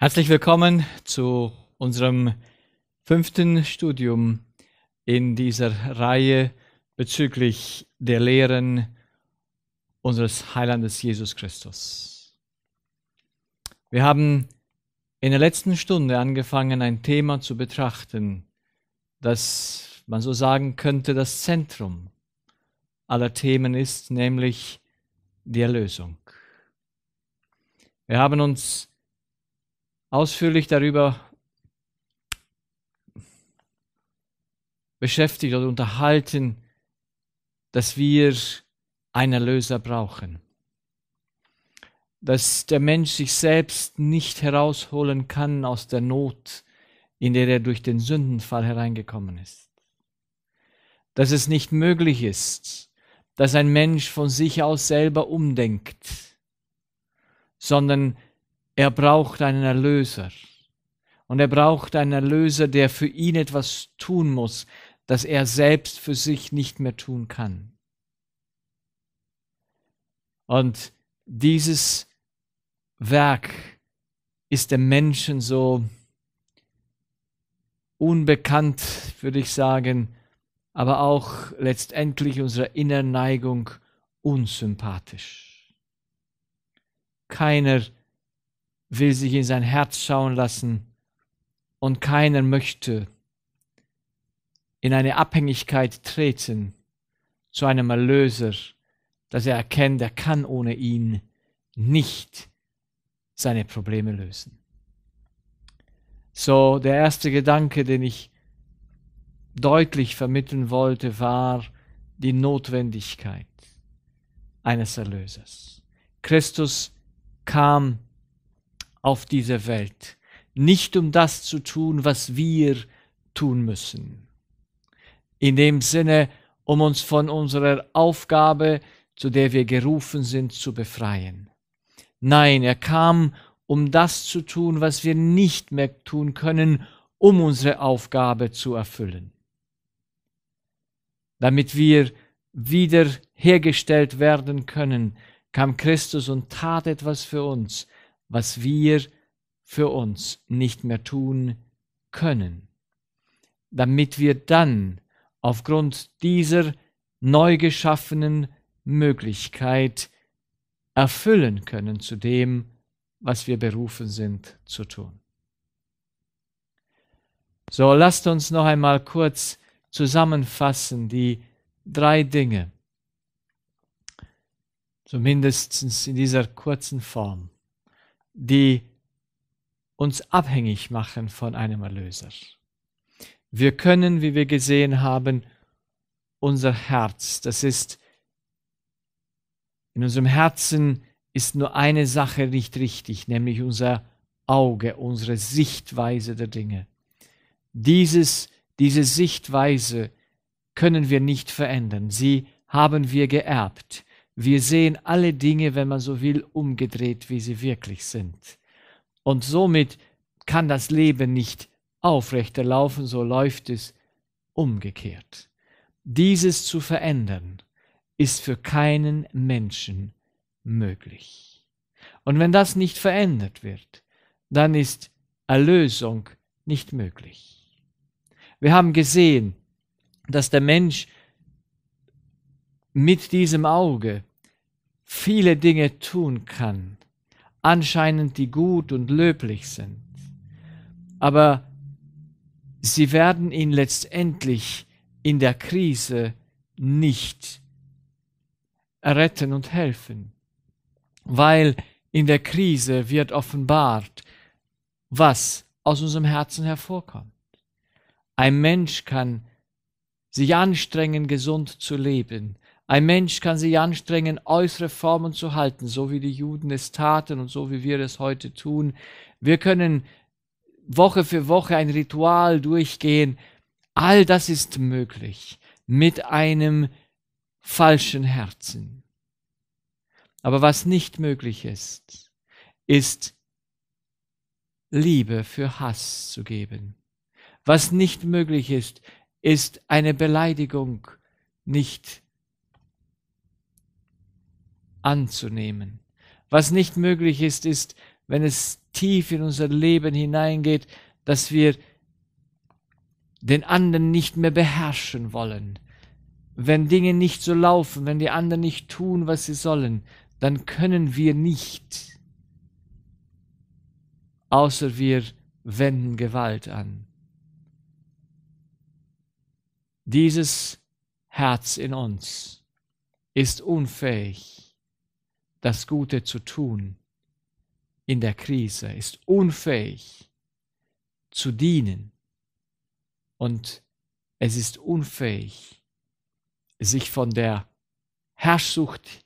Herzlich willkommen zu unserem fünften Studium in dieser Reihe bezüglich der Lehren unseres Heilandes Jesus Christus. Wir haben in der letzten Stunde angefangen, ein Thema zu betrachten, das man so sagen könnte, das Zentrum aller Themen ist, nämlich die Erlösung. Wir haben uns ausführlich darüber beschäftigt oder unterhalten, dass wir einen Erlöser brauchen. Dass der Mensch sich selbst nicht herausholen kann aus der Not, in der er durch den Sündenfall hereingekommen ist. Dass es nicht möglich ist, dass ein Mensch von sich aus selber umdenkt, sondern er braucht einen Erlöser. Und er braucht einen Erlöser, der für ihn etwas tun muss, das er selbst für sich nicht mehr tun kann. Und dieses Werk ist dem Menschen so unbekannt, würde ich sagen, aber auch letztendlich unserer inneren Neigung unsympathisch. Keiner will sich in sein Herz schauen lassen und keiner möchte in eine Abhängigkeit treten zu einem Erlöser, dass er erkennt, er kann ohne ihn nicht seine Probleme lösen. So, der erste Gedanke, den ich deutlich vermitteln wollte, war die Notwendigkeit eines Erlösers. Christus kam auf dieser Welt, nicht um das zu tun, was wir tun müssen. In dem Sinne, um uns von unserer Aufgabe, zu der wir gerufen sind, zu befreien. Nein, er kam, um das zu tun, was wir nicht mehr tun können, um unsere Aufgabe zu erfüllen. Damit wir wiederhergestellt werden können, kam Christus und tat etwas für uns, was wir für uns nicht mehr tun können, damit wir dann aufgrund dieser neu geschaffenen Möglichkeit erfüllen können zu dem, was wir berufen sind zu tun. So, lasst uns noch einmal kurz zusammenfassen die drei Dinge, zumindest in dieser kurzen Form die uns abhängig machen von einem Erlöser. Wir können, wie wir gesehen haben, unser Herz, das ist, in unserem Herzen ist nur eine Sache nicht richtig, nämlich unser Auge, unsere Sichtweise der Dinge. Dieses, diese Sichtweise können wir nicht verändern. Sie haben wir geerbt. Wir sehen alle Dinge, wenn man so will, umgedreht, wie sie wirklich sind. Und somit kann das Leben nicht aufrechter laufen, so läuft es umgekehrt. Dieses zu verändern ist für keinen Menschen möglich. Und wenn das nicht verändert wird, dann ist Erlösung nicht möglich. Wir haben gesehen, dass der Mensch mit diesem Auge viele Dinge tun kann, anscheinend die gut und löblich sind. Aber sie werden ihn letztendlich in der Krise nicht retten und helfen, weil in der Krise wird offenbart, was aus unserem Herzen hervorkommt. Ein Mensch kann sich anstrengen, gesund zu leben, ein Mensch kann sich anstrengen, äußere Formen zu halten, so wie die Juden es taten und so wie wir es heute tun. Wir können Woche für Woche ein Ritual durchgehen. All das ist möglich mit einem falschen Herzen. Aber was nicht möglich ist, ist Liebe für Hass zu geben. Was nicht möglich ist, ist eine Beleidigung nicht anzunehmen. Was nicht möglich ist, ist, wenn es tief in unser Leben hineingeht, dass wir den anderen nicht mehr beherrschen wollen. Wenn Dinge nicht so laufen, wenn die anderen nicht tun, was sie sollen, dann können wir nicht, außer wir wenden Gewalt an. Dieses Herz in uns ist unfähig, das Gute zu tun in der Krise, ist unfähig zu dienen und es ist unfähig, sich von der Herrschsucht,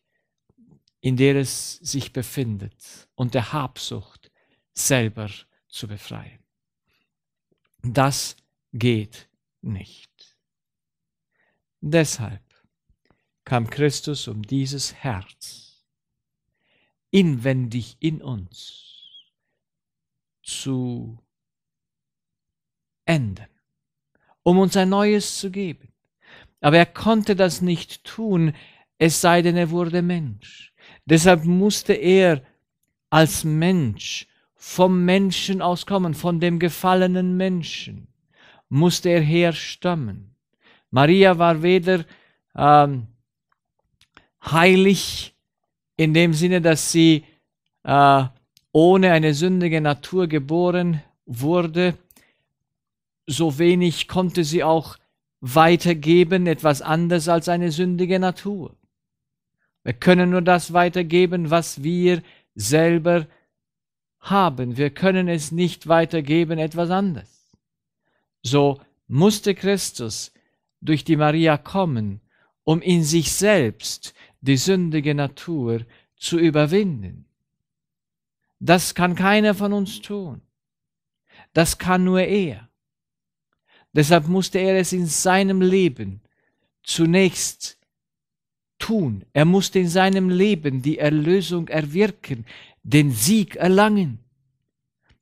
in der es sich befindet, und der Habsucht selber zu befreien. Das geht nicht. Deshalb kam Christus um dieses Herz inwendig in uns zu enden, um uns ein neues zu geben. Aber er konnte das nicht tun, es sei denn, er wurde Mensch. Deshalb musste er als Mensch vom Menschen auskommen, von dem gefallenen Menschen, musste er herstammen. Maria war weder ähm, heilig in dem Sinne, dass sie äh, ohne eine sündige Natur geboren wurde, so wenig konnte sie auch weitergeben, etwas anderes als eine sündige Natur. Wir können nur das weitergeben, was wir selber haben. Wir können es nicht weitergeben, etwas anderes. So musste Christus durch die Maria kommen, um in sich selbst die sündige Natur zu überwinden. Das kann keiner von uns tun. Das kann nur er. Deshalb musste er es in seinem Leben zunächst tun. Er musste in seinem Leben die Erlösung erwirken, den Sieg erlangen.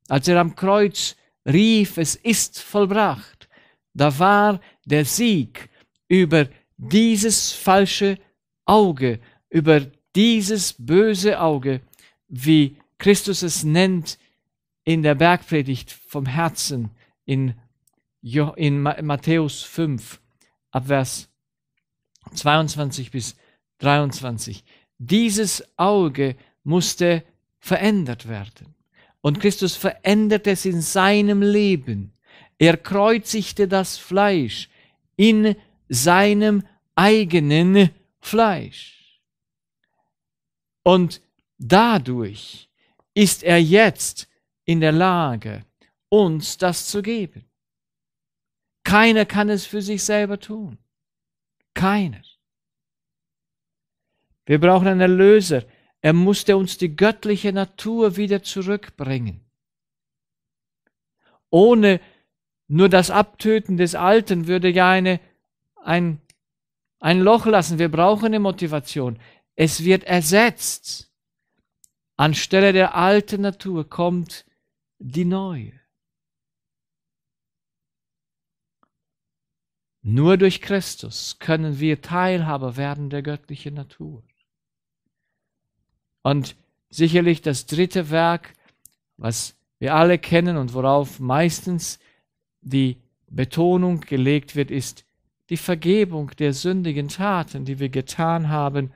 Als er am Kreuz rief, es ist vollbracht, da war der Sieg über dieses falsche Auge, über dieses böse Auge, wie Christus es nennt in der Bergpredigt vom Herzen in, in Matthäus 5, Abvers 22 bis 23. Dieses Auge musste verändert werden. Und Christus veränderte es in seinem Leben. Er kreuzigte das Fleisch in seinem eigenen Fleisch. Und dadurch ist er jetzt in der Lage, uns das zu geben. Keiner kann es für sich selber tun. Keiner. Wir brauchen einen Erlöser. Er musste uns die göttliche Natur wieder zurückbringen. Ohne nur das Abtöten des Alten würde ja eine, ein ein Loch lassen. Wir brauchen eine Motivation. Es wird ersetzt. Anstelle der alten Natur kommt die neue. Nur durch Christus können wir Teilhaber werden der göttlichen Natur. Und sicherlich das dritte Werk, was wir alle kennen und worauf meistens die Betonung gelegt wird, ist die Vergebung der sündigen Taten, die wir getan haben,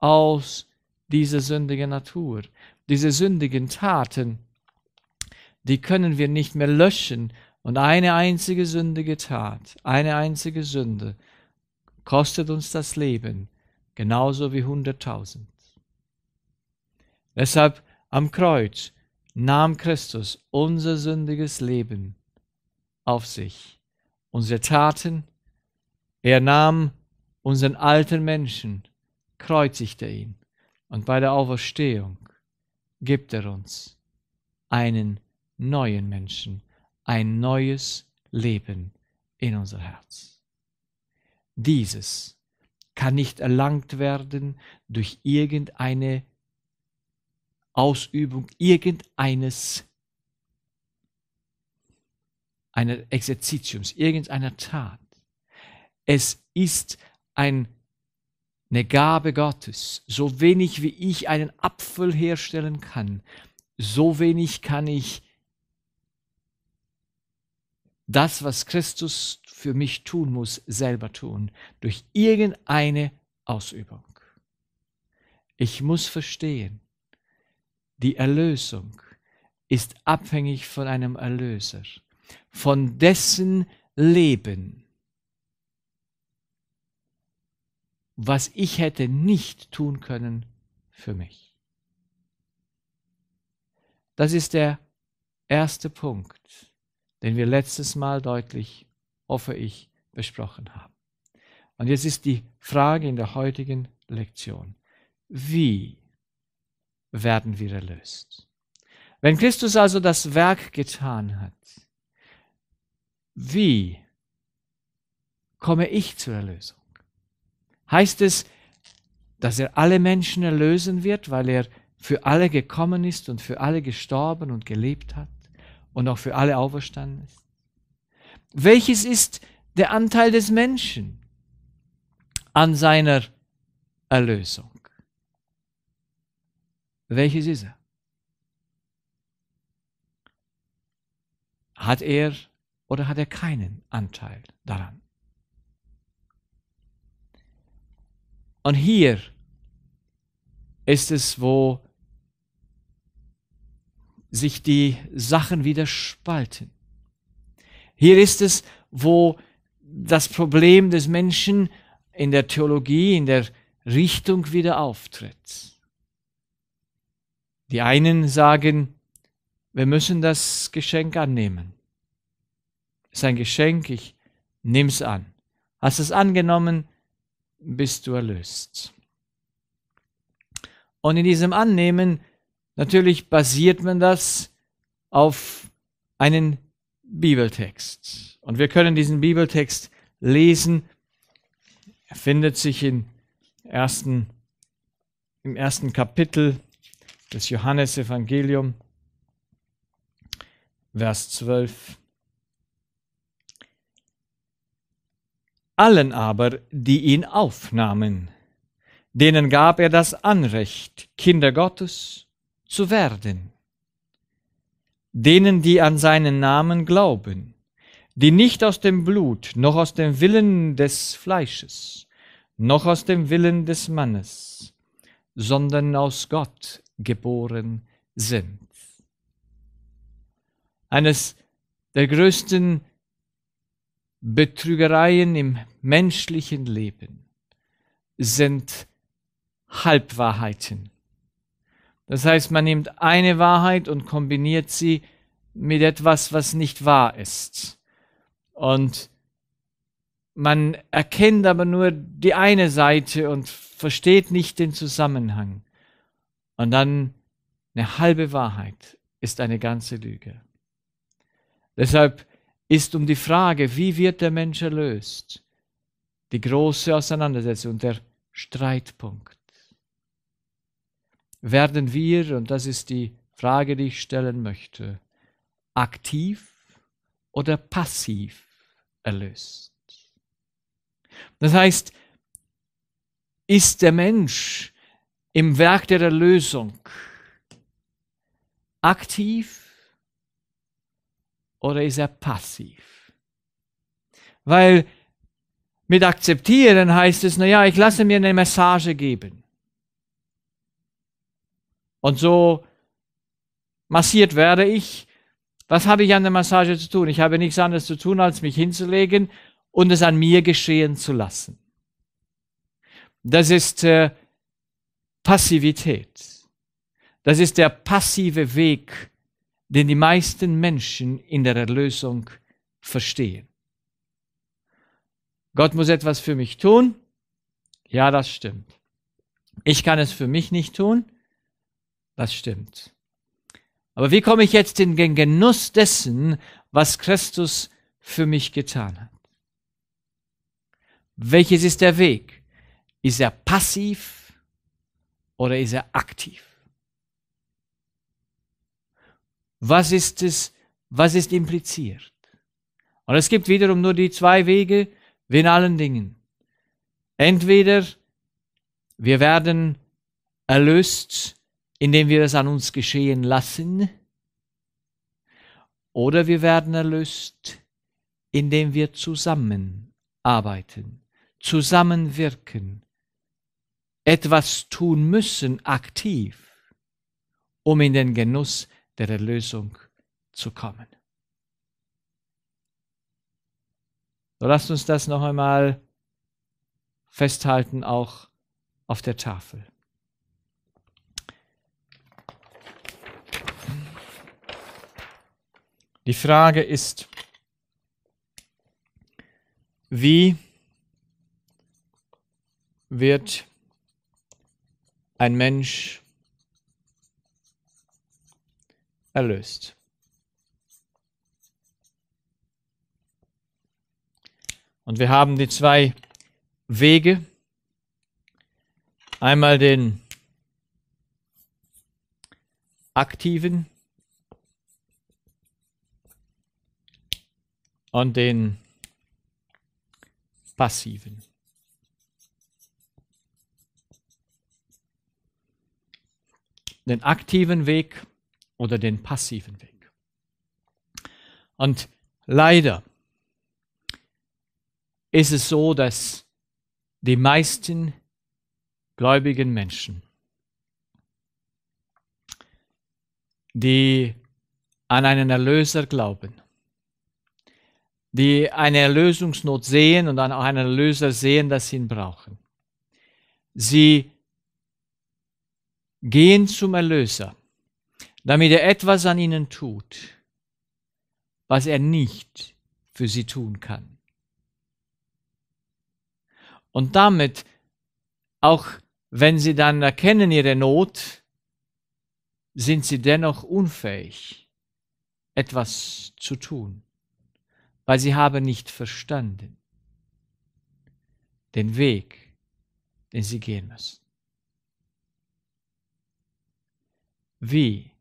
aus dieser sündigen Natur. Diese sündigen Taten, die können wir nicht mehr löschen. Und eine einzige sündige Tat, eine einzige Sünde kostet uns das Leben, genauso wie hunderttausend. Deshalb am Kreuz nahm Christus unser sündiges Leben auf sich, unsere Taten, er nahm unseren alten Menschen, kreuzigte ihn und bei der Auferstehung gibt er uns einen neuen Menschen, ein neues Leben in unser Herz. Dieses kann nicht erlangt werden durch irgendeine Ausübung irgendeines einer Exerzitiums, irgendeiner Tat. Es ist ein, eine Gabe Gottes. So wenig wie ich einen Apfel herstellen kann, so wenig kann ich das, was Christus für mich tun muss, selber tun, durch irgendeine Ausübung. Ich muss verstehen, die Erlösung ist abhängig von einem Erlöser, von dessen Leben, was ich hätte nicht tun können für mich. Das ist der erste Punkt, den wir letztes Mal deutlich, hoffe ich, besprochen haben. Und jetzt ist die Frage in der heutigen Lektion, wie werden wir erlöst? Wenn Christus also das Werk getan hat, wie komme ich zur Erlösung? heißt es, dass er alle Menschen erlösen wird, weil er für alle gekommen ist und für alle gestorben und gelebt hat und auch für alle auferstanden ist? Welches ist der Anteil des Menschen an seiner Erlösung? Welches ist er? Hat er oder hat er keinen Anteil daran? Und hier ist es, wo sich die Sachen wieder spalten. Hier ist es, wo das Problem des Menschen in der Theologie, in der Richtung wieder auftritt. Die einen sagen, wir müssen das Geschenk annehmen. Es ist ein Geschenk, ich nehme es an. Hast es angenommen, bist du erlöst. Und in diesem Annehmen, natürlich basiert man das auf einen Bibeltext. Und wir können diesen Bibeltext lesen. Er findet sich in ersten, im ersten Kapitel des Johannesevangeliums, Vers 12. allen aber, die ihn aufnahmen, denen gab er das Anrecht, Kinder Gottes zu werden, denen, die an seinen Namen glauben, die nicht aus dem Blut, noch aus dem Willen des Fleisches, noch aus dem Willen des Mannes, sondern aus Gott geboren sind. Eines der größten Betrügereien im menschlichen Leben sind Halbwahrheiten. Das heißt, man nimmt eine Wahrheit und kombiniert sie mit etwas, was nicht wahr ist. Und man erkennt aber nur die eine Seite und versteht nicht den Zusammenhang. Und dann eine halbe Wahrheit ist eine ganze Lüge. Deshalb ist um die Frage, wie wird der Mensch erlöst, die große Auseinandersetzung, der Streitpunkt. Werden wir, und das ist die Frage, die ich stellen möchte, aktiv oder passiv erlöst? Das heißt, ist der Mensch im Werk der Erlösung aktiv oder ist er passiv? Weil mit akzeptieren heißt es, naja, ich lasse mir eine Massage geben. Und so massiert werde ich. Was habe ich an der Massage zu tun? Ich habe nichts anderes zu tun, als mich hinzulegen und es an mir geschehen zu lassen. Das ist äh, Passivität. Das ist der passive Weg den die meisten Menschen in der Erlösung verstehen. Gott muss etwas für mich tun. Ja, das stimmt. Ich kann es für mich nicht tun. Das stimmt. Aber wie komme ich jetzt in den Genuss dessen, was Christus für mich getan hat? Welches ist der Weg? Ist er passiv oder ist er aktiv? Was ist es, was ist impliziert? Und es gibt wiederum nur die zwei Wege, wie in allen Dingen. Entweder wir werden erlöst, indem wir es an uns geschehen lassen, oder wir werden erlöst, indem wir zusammenarbeiten, zusammenwirken, etwas tun müssen aktiv, um in den Genuss zu der Erlösung zu kommen. So lasst uns das noch einmal festhalten, auch auf der Tafel. Die Frage ist, wie wird ein Mensch erlöst. Und wir haben die zwei Wege. Einmal den aktiven und den passiven. Den aktiven Weg oder den passiven Weg. Und leider ist es so, dass die meisten gläubigen Menschen, die an einen Erlöser glauben, die eine Erlösungsnot sehen und dann auch einen Erlöser sehen, dass sie ihn brauchen. Sie gehen zum Erlöser damit er etwas an ihnen tut, was er nicht für sie tun kann. Und damit, auch wenn sie dann erkennen ihre Not, sind sie dennoch unfähig, etwas zu tun, weil sie haben nicht verstanden den Weg, den sie gehen müssen. Wie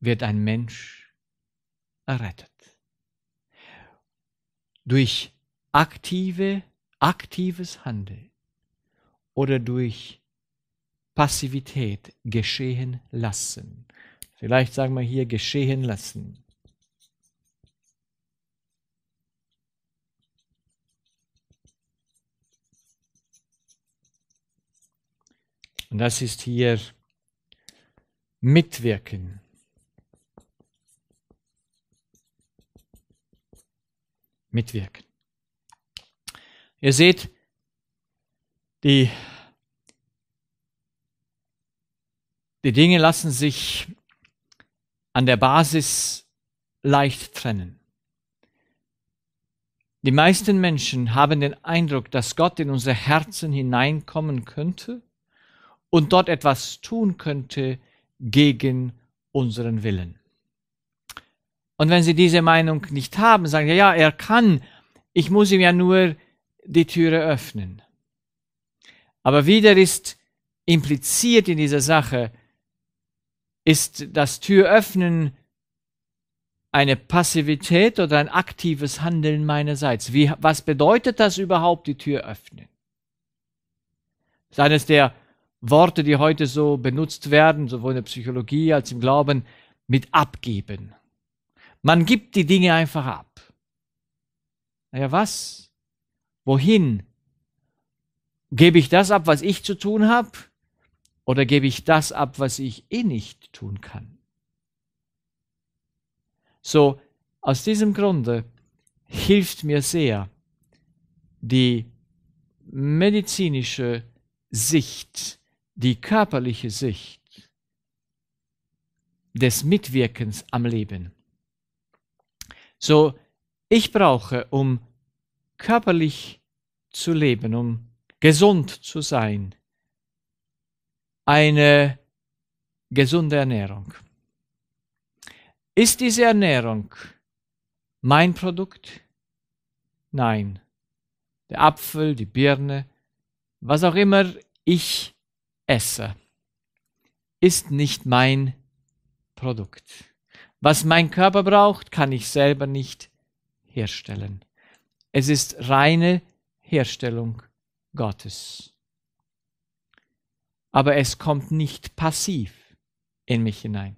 wird ein Mensch errettet. Durch aktive, aktives Handeln oder durch Passivität geschehen lassen. Vielleicht sagen wir hier geschehen lassen. Und das ist hier mitwirken. mitwirken. Ihr seht, die, die Dinge lassen sich an der Basis leicht trennen. Die meisten Menschen haben den Eindruck, dass Gott in unser Herzen hineinkommen könnte und dort etwas tun könnte gegen unseren Willen. Und wenn sie diese Meinung nicht haben, sagen sie, ja, er kann, ich muss ihm ja nur die Türe öffnen. Aber wieder ist impliziert in dieser Sache, ist das Türöffnen eine Passivität oder ein aktives Handeln meinerseits. Wie, was bedeutet das überhaupt, die Tür öffnen? Das ist eines der Worte, die heute so benutzt werden, sowohl in der Psychologie als im Glauben, mit abgeben. Man gibt die Dinge einfach ab. Naja, was? Wohin? Gebe ich das ab, was ich zu tun habe? Oder gebe ich das ab, was ich eh nicht tun kann? So, aus diesem Grunde hilft mir sehr die medizinische Sicht, die körperliche Sicht des Mitwirkens am Leben. So, ich brauche, um körperlich zu leben, um gesund zu sein, eine gesunde Ernährung. Ist diese Ernährung mein Produkt? Nein. Der Apfel, die Birne, was auch immer ich esse, ist nicht mein Produkt. Was mein Körper braucht, kann ich selber nicht herstellen. Es ist reine Herstellung Gottes. Aber es kommt nicht passiv in mich hinein.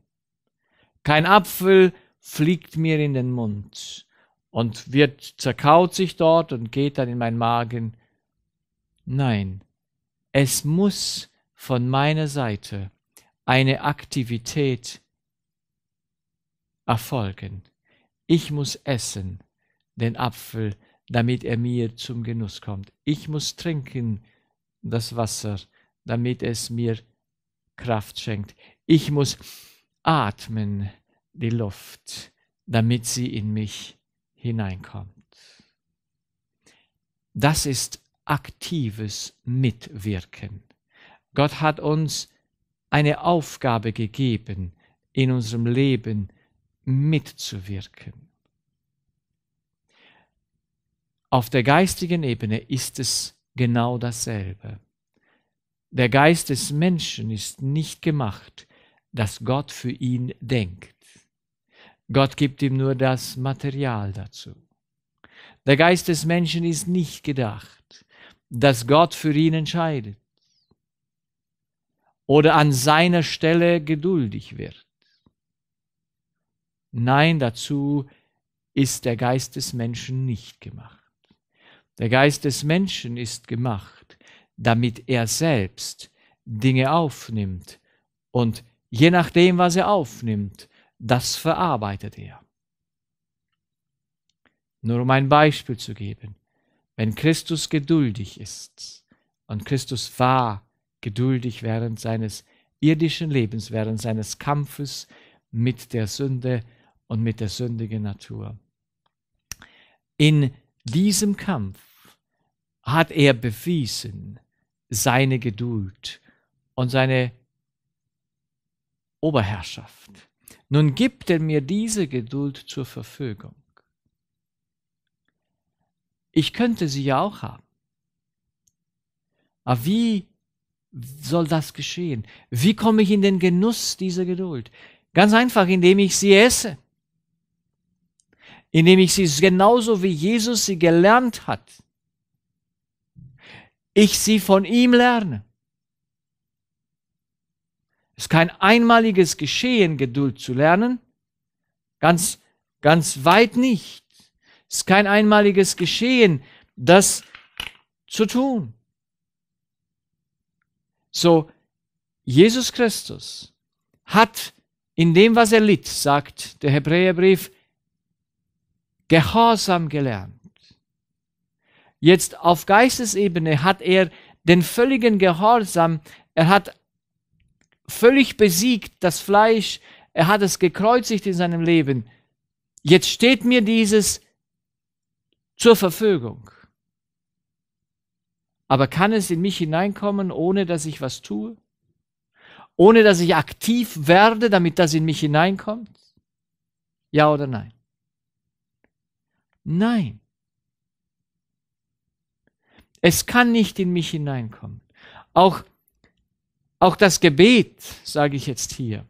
Kein Apfel fliegt mir in den Mund und wird zerkaut sich dort und geht dann in meinen Magen. Nein, es muss von meiner Seite eine Aktivität erfolgen. Ich muss essen den Apfel, damit er mir zum Genuss kommt. Ich muss trinken das Wasser, damit es mir Kraft schenkt. Ich muss atmen die Luft, damit sie in mich hineinkommt. Das ist aktives Mitwirken. Gott hat uns eine Aufgabe gegeben in unserem Leben, mitzuwirken. Auf der geistigen Ebene ist es genau dasselbe. Der Geist des Menschen ist nicht gemacht, dass Gott für ihn denkt. Gott gibt ihm nur das Material dazu. Der Geist des Menschen ist nicht gedacht, dass Gott für ihn entscheidet oder an seiner Stelle geduldig wird. Nein, dazu ist der Geist des Menschen nicht gemacht. Der Geist des Menschen ist gemacht, damit er selbst Dinge aufnimmt und je nachdem, was er aufnimmt, das verarbeitet er. Nur um ein Beispiel zu geben, wenn Christus geduldig ist, und Christus war geduldig während seines irdischen Lebens, während seines Kampfes mit der Sünde, und mit der sündigen Natur. In diesem Kampf hat er bewiesen seine Geduld und seine Oberherrschaft. Nun gibt er mir diese Geduld zur Verfügung. Ich könnte sie ja auch haben. Aber wie soll das geschehen? Wie komme ich in den Genuss dieser Geduld? Ganz einfach, indem ich sie esse indem ich sie genauso wie Jesus sie gelernt hat, ich sie von ihm lerne. Es ist kein einmaliges Geschehen, Geduld zu lernen. Ganz, ganz weit nicht. Es ist kein einmaliges Geschehen, das zu tun. So, Jesus Christus hat in dem, was er litt, sagt der Hebräerbrief, Gehorsam gelernt. Jetzt auf Geistesebene hat er den völligen Gehorsam, er hat völlig besiegt das Fleisch, er hat es gekreuzigt in seinem Leben. Jetzt steht mir dieses zur Verfügung. Aber kann es in mich hineinkommen, ohne dass ich was tue? Ohne dass ich aktiv werde, damit das in mich hineinkommt? Ja oder nein? Nein. Es kann nicht in mich hineinkommen. Auch, auch das Gebet, sage ich jetzt hier,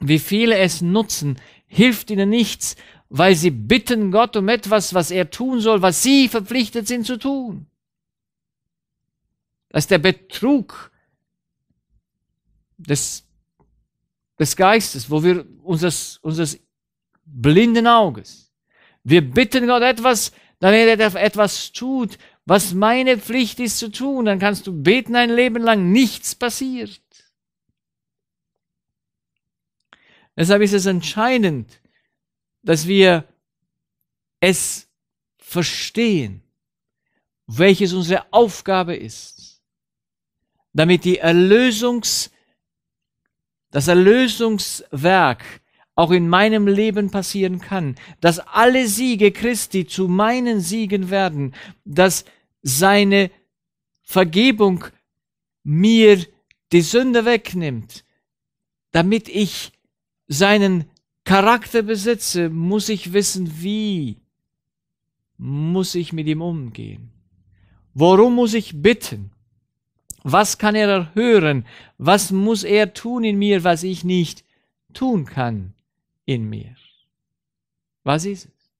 wie viele es nutzen, hilft ihnen nichts, weil sie bitten Gott um etwas, was er tun soll, was sie verpflichtet sind zu tun. Das ist der Betrug des, des Geistes, wo wir unseres, unseres blinden Auges wir bitten Gott etwas, damit er etwas tut, was meine Pflicht ist zu tun. Dann kannst du beten ein Leben lang, nichts passiert. Deshalb ist es entscheidend, dass wir es verstehen, welches unsere Aufgabe ist, damit die Erlösungs, das Erlösungswerk auch in meinem Leben passieren kann, dass alle Siege Christi zu meinen Siegen werden, dass seine Vergebung mir die Sünde wegnimmt, damit ich seinen Charakter besitze, muss ich wissen, wie muss ich mit ihm umgehen? Worum muss ich bitten? Was kann er hören? Was muss er tun in mir, was ich nicht tun kann? in mir. Was ist es?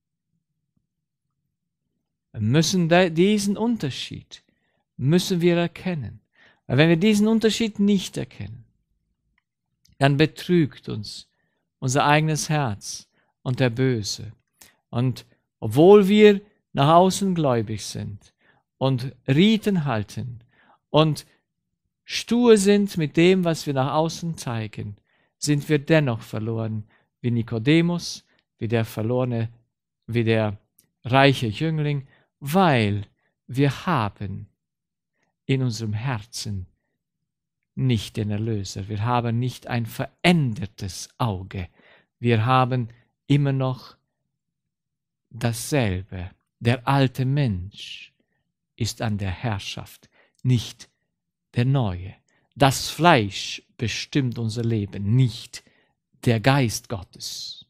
Wir müssen diesen Unterschied müssen wir erkennen. wenn wir diesen Unterschied nicht erkennen, dann betrügt uns unser eigenes Herz und der Böse. Und obwohl wir nach außen gläubig sind und Riten halten und stur sind mit dem, was wir nach außen zeigen, sind wir dennoch verloren, wie Nikodemus, wie der verlorene, wie der reiche Jüngling, weil wir haben in unserem Herzen nicht den Erlöser, wir haben nicht ein verändertes Auge, wir haben immer noch dasselbe. Der alte Mensch ist an der Herrschaft, nicht der neue. Das Fleisch bestimmt unser Leben nicht, der Geist Gottes.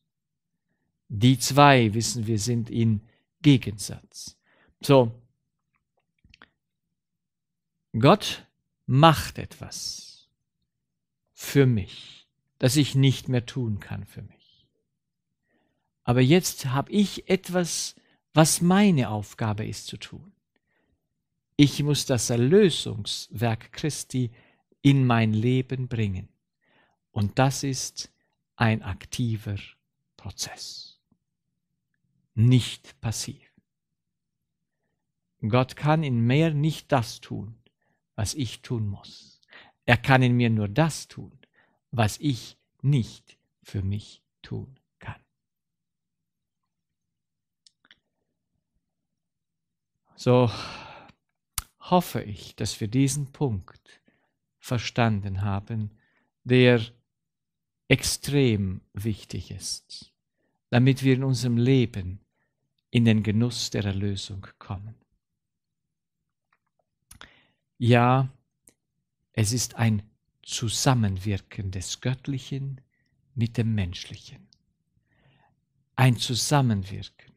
Die zwei, wissen wir, sind in Gegensatz. So, Gott macht etwas für mich, das ich nicht mehr tun kann für mich. Aber jetzt habe ich etwas, was meine Aufgabe ist zu tun. Ich muss das Erlösungswerk Christi in mein Leben bringen. Und das ist ein aktiver Prozess, nicht passiv. Gott kann in mir nicht das tun, was ich tun muss. Er kann in mir nur das tun, was ich nicht für mich tun kann. So hoffe ich, dass wir diesen Punkt verstanden haben, der extrem wichtig ist, damit wir in unserem Leben in den Genuss der Erlösung kommen. Ja, es ist ein Zusammenwirken des Göttlichen mit dem Menschlichen. Ein Zusammenwirken,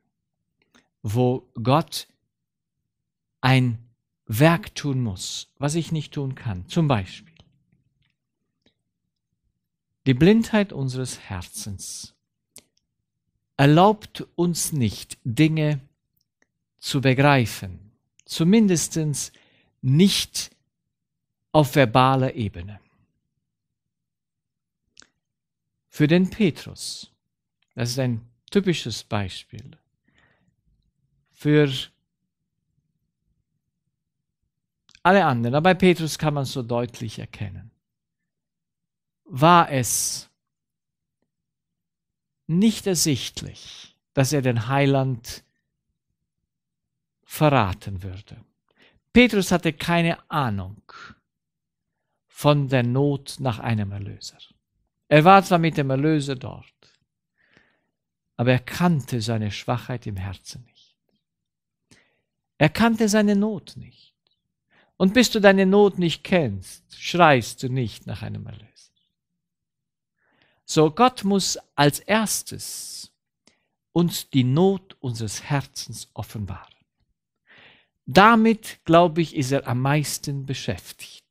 wo Gott ein Werk tun muss, was ich nicht tun kann. Zum Beispiel die Blindheit unseres Herzens erlaubt uns nicht, Dinge zu begreifen, zumindest nicht auf verbaler Ebene. Für den Petrus, das ist ein typisches Beispiel, für alle anderen, aber bei Petrus kann man es so deutlich erkennen war es nicht ersichtlich, dass er den Heiland verraten würde. Petrus hatte keine Ahnung von der Not nach einem Erlöser. Er war zwar mit dem Erlöser dort, aber er kannte seine Schwachheit im Herzen nicht. Er kannte seine Not nicht. Und bis du deine Not nicht kennst, schreist du nicht nach einem Erlöser. So Gott muss als erstes uns die Not unseres Herzens offenbaren. Damit, glaube ich, ist er am meisten beschäftigt.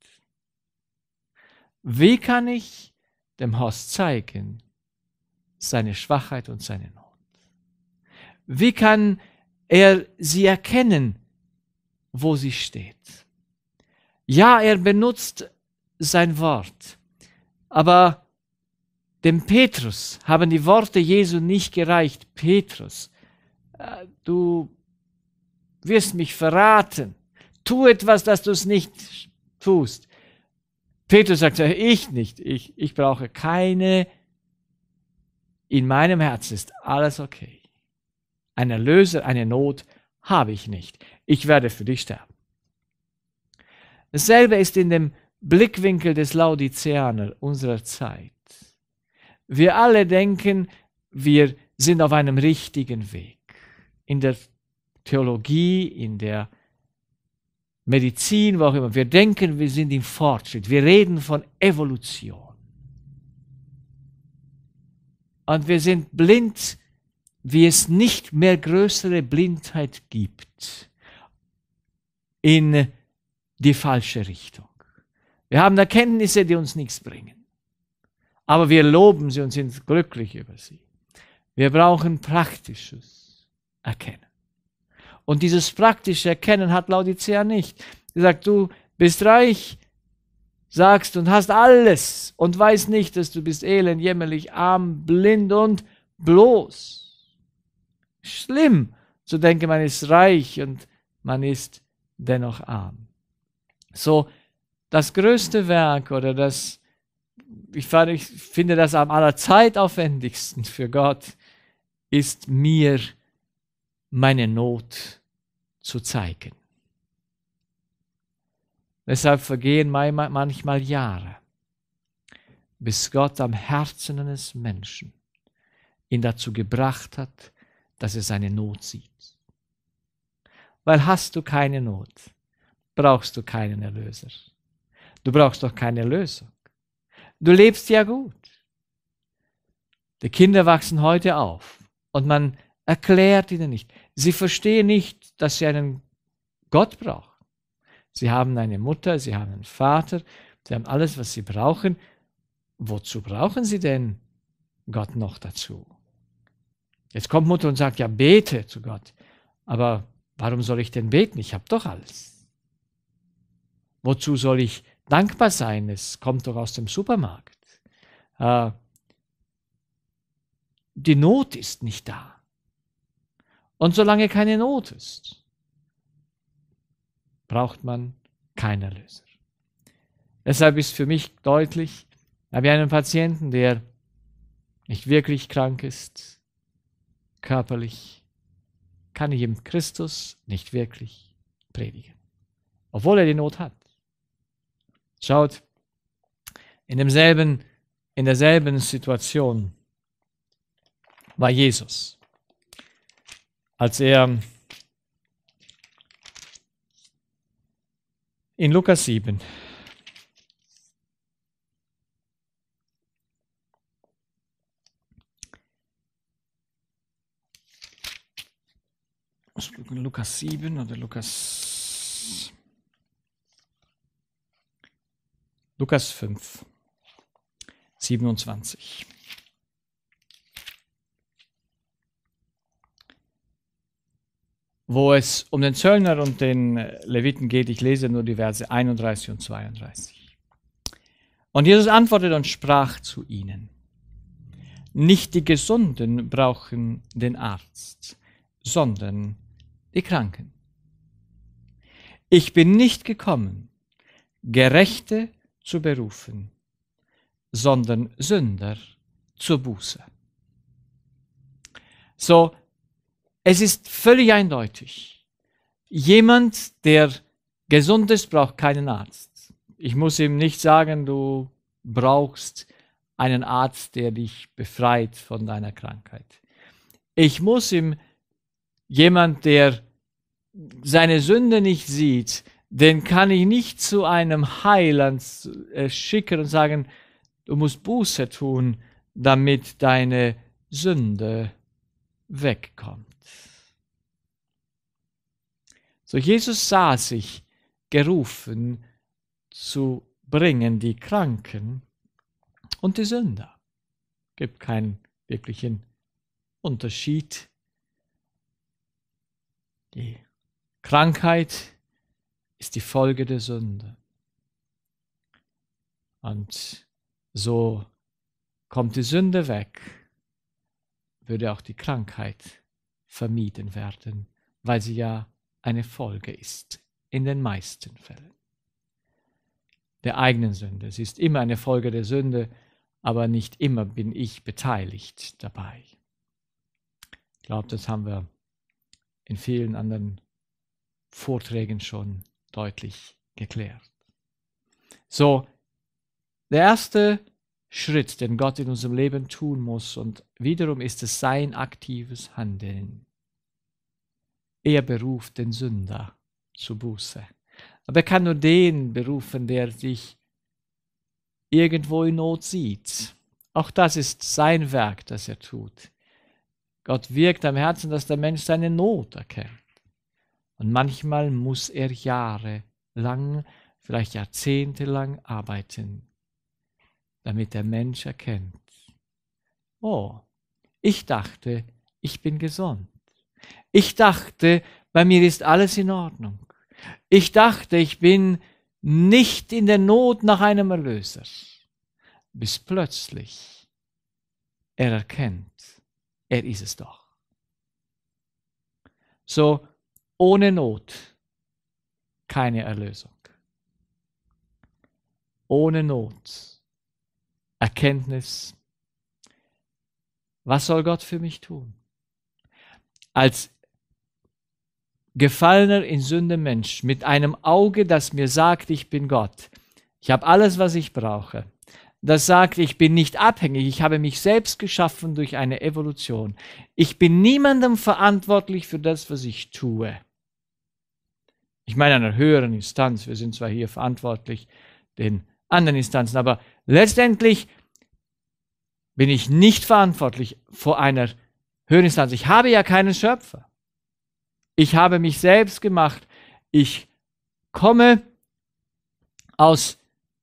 Wie kann ich dem Horst zeigen seine Schwachheit und seine Not? Wie kann er sie erkennen, wo sie steht? Ja, er benutzt sein Wort, aber dem Petrus haben die Worte Jesu nicht gereicht. Petrus, äh, du wirst mich verraten. Tu etwas, dass du es nicht tust. Petrus sagt, äh, ich nicht. Ich, ich brauche keine. In meinem Herzen ist alles okay. Ein Erlöser, eine Not habe ich nicht. Ich werde für dich sterben. Dasselbe ist in dem Blickwinkel des Laudizianer unserer Zeit. Wir alle denken, wir sind auf einem richtigen Weg. In der Theologie, in der Medizin, wo auch immer. Wir denken, wir sind im Fortschritt. Wir reden von Evolution. Und wir sind blind, wie es nicht mehr größere Blindheit gibt in die falsche Richtung. Wir haben Erkenntnisse, die uns nichts bringen aber wir loben sie und sind glücklich über sie. Wir brauchen praktisches Erkennen. Und dieses praktische Erkennen hat Laodicea nicht. Sie sagt, du bist reich, sagst und hast alles und weißt nicht, dass du bist elend, jämmerlich, arm, blind und bloß. Schlimm zu denken, man ist reich und man ist dennoch arm. So, das größte Werk oder das ich, fand, ich finde das am allerzeitaufwendigsten für Gott, ist mir meine Not zu zeigen. Deshalb vergehen manchmal Jahre, bis Gott am Herzen eines Menschen ihn dazu gebracht hat, dass er seine Not sieht. Weil hast du keine Not, brauchst du keinen Erlöser. Du brauchst doch keine Erlösung. Du lebst ja gut. Die Kinder wachsen heute auf und man erklärt ihnen nicht. Sie verstehen nicht, dass sie einen Gott brauchen. Sie haben eine Mutter, sie haben einen Vater, sie haben alles, was sie brauchen. Wozu brauchen sie denn Gott noch dazu? Jetzt kommt Mutter und sagt, ja, bete zu Gott. Aber warum soll ich denn beten? Ich habe doch alles. Wozu soll ich beten? Dankbar sein, es kommt doch aus dem Supermarkt. Äh, die Not ist nicht da. Und solange keine Not ist, braucht man keinen Erlöser. Deshalb ist für mich deutlich, habe ich einen Patienten, der nicht wirklich krank ist, körperlich, kann ich ihm Christus nicht wirklich predigen, obwohl er die Not hat. Schaut, in demselben, in derselben Situation war Jesus, als er in Lukas 7 Lukas 7 oder Lukas Lukas 5, 27. Wo es um den Zöllner und den äh, Leviten geht, ich lese nur die Verse 31 und 32. Und Jesus antwortete und sprach zu ihnen, nicht die Gesunden brauchen den Arzt, sondern die Kranken. Ich bin nicht gekommen, Gerechte zu berufen, sondern Sünder zur Buße. So, es ist völlig eindeutig. Jemand, der gesund ist, braucht keinen Arzt. Ich muss ihm nicht sagen, du brauchst einen Arzt, der dich befreit von deiner Krankheit. Ich muss ihm jemand, der seine Sünde nicht sieht, den kann ich nicht zu einem Heiland äh, schicken und sagen, du musst Buße tun, damit deine Sünde wegkommt. So Jesus sah sich gerufen zu bringen die Kranken und die Sünder. Gibt keinen wirklichen Unterschied. Die Krankheit ist die Folge der Sünde. Und so kommt die Sünde weg, würde auch die Krankheit vermieden werden, weil sie ja eine Folge ist, in den meisten Fällen. Der eigenen Sünde. Sie ist immer eine Folge der Sünde, aber nicht immer bin ich beteiligt dabei. Ich glaube, das haben wir in vielen anderen Vorträgen schon deutlich geklärt. So, der erste Schritt, den Gott in unserem Leben tun muss, und wiederum ist es sein aktives Handeln. Er beruft den Sünder zu Buße. Aber er kann nur den berufen, der sich irgendwo in Not sieht. Auch das ist sein Werk, das er tut. Gott wirkt am Herzen, dass der Mensch seine Not erkennt. Und manchmal muss er Jahre lang, vielleicht Jahrzehnte lang arbeiten, damit der Mensch erkennt, oh, ich dachte, ich bin gesund. Ich dachte, bei mir ist alles in Ordnung. Ich dachte, ich bin nicht in der Not nach einem Erlöser, bis plötzlich er erkennt, er ist es doch. So, ohne Not keine Erlösung. Ohne Not Erkenntnis. Was soll Gott für mich tun? Als gefallener in Sünde Mensch mit einem Auge, das mir sagt, ich bin Gott. Ich habe alles, was ich brauche. Das sagt, ich bin nicht abhängig, ich habe mich selbst geschaffen durch eine Evolution. Ich bin niemandem verantwortlich für das, was ich tue. Ich meine einer höheren Instanz. Wir sind zwar hier verantwortlich den anderen Instanzen, aber letztendlich bin ich nicht verantwortlich vor einer höheren Instanz. Ich habe ja keinen Schöpfer. Ich habe mich selbst gemacht. Ich komme aus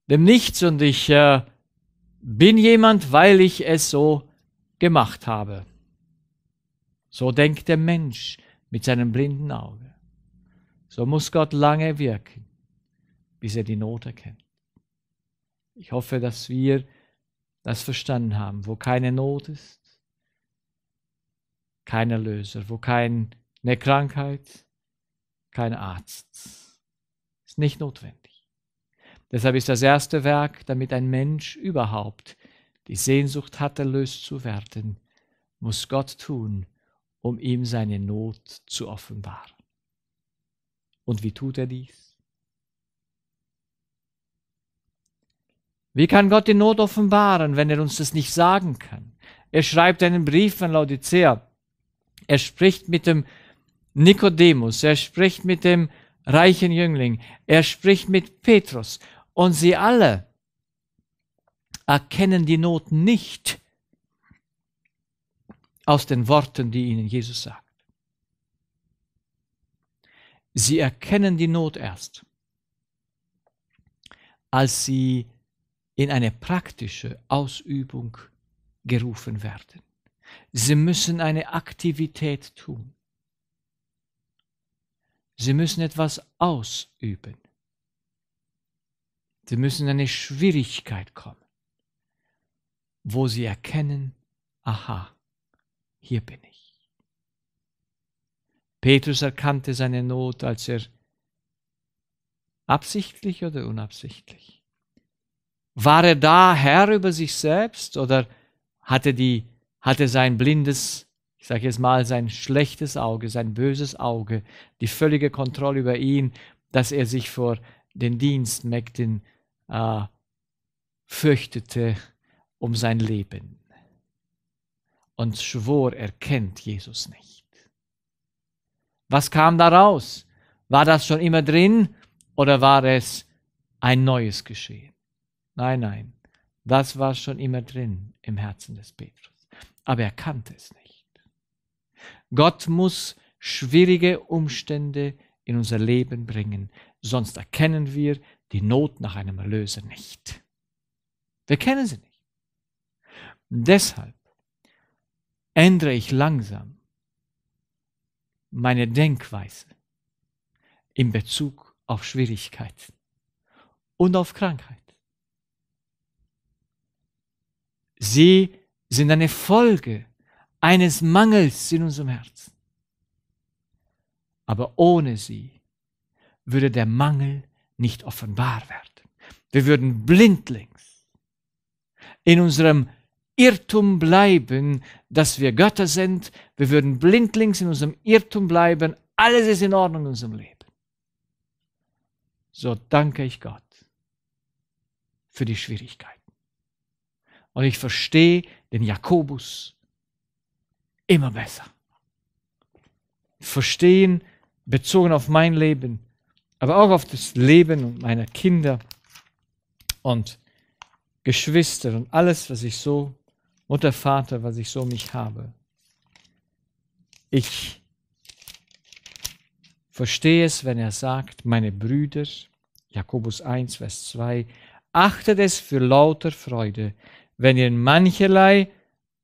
dem Nichts und ich äh, bin jemand, weil ich es so gemacht habe. So denkt der Mensch mit seinem blinden Auge. So muss Gott lange wirken, bis er die Not erkennt. Ich hoffe, dass wir das verstanden haben, wo keine Not ist, kein Erlöser, wo keine Krankheit, kein Arzt. Ist nicht notwendig. Deshalb ist das erste Werk, damit ein Mensch überhaupt die Sehnsucht hat, erlöst zu werden, muss Gott tun, um ihm seine Not zu offenbaren. Und wie tut er dies? Wie kann Gott die Not offenbaren, wenn er uns das nicht sagen kann? Er schreibt einen Brief an Laodicea. Er spricht mit dem Nikodemus. Er spricht mit dem reichen Jüngling. Er spricht mit Petrus. Und sie alle erkennen die Not nicht aus den Worten, die ihnen Jesus sagt. Sie erkennen die Not erst, als sie in eine praktische Ausübung gerufen werden. Sie müssen eine Aktivität tun. Sie müssen etwas ausüben. Sie müssen in eine Schwierigkeit kommen, wo sie erkennen, aha, hier bin ich. Petrus erkannte seine Not, als er absichtlich oder unabsichtlich? War er da Herr über sich selbst oder hatte die hatte sein blindes, ich sage jetzt mal sein schlechtes Auge, sein böses Auge, die völlige Kontrolle über ihn, dass er sich vor den Dienstmägden äh, fürchtete um sein Leben und schwor, er kennt Jesus nicht. Was kam da raus? War das schon immer drin oder war es ein neues Geschehen? Nein, nein, das war schon immer drin im Herzen des Petrus. Aber er kannte es nicht. Gott muss schwierige Umstände in unser Leben bringen, sonst erkennen wir die Not nach einem Erlöser nicht. Wir kennen sie nicht. Deshalb ändere ich langsam meine Denkweise in Bezug auf Schwierigkeiten und auf Krankheit. Sie sind eine Folge eines Mangels in unserem Herzen. Aber ohne sie würde der Mangel nicht offenbar werden. Wir würden blindlings in unserem Irrtum bleiben, dass wir Götter sind. Wir würden blindlings in unserem Irrtum bleiben. Alles ist in Ordnung in unserem Leben. So danke ich Gott für die Schwierigkeiten. Und ich verstehe den Jakobus immer besser. Verstehen bezogen auf mein Leben, aber auch auf das Leben meiner Kinder und Geschwister und alles, was ich so Mutter, Vater, was ich so mich habe. Ich verstehe es, wenn er sagt, meine Brüder, Jakobus 1, Vers 2, achtet es für lauter Freude, wenn ihr in mancherlei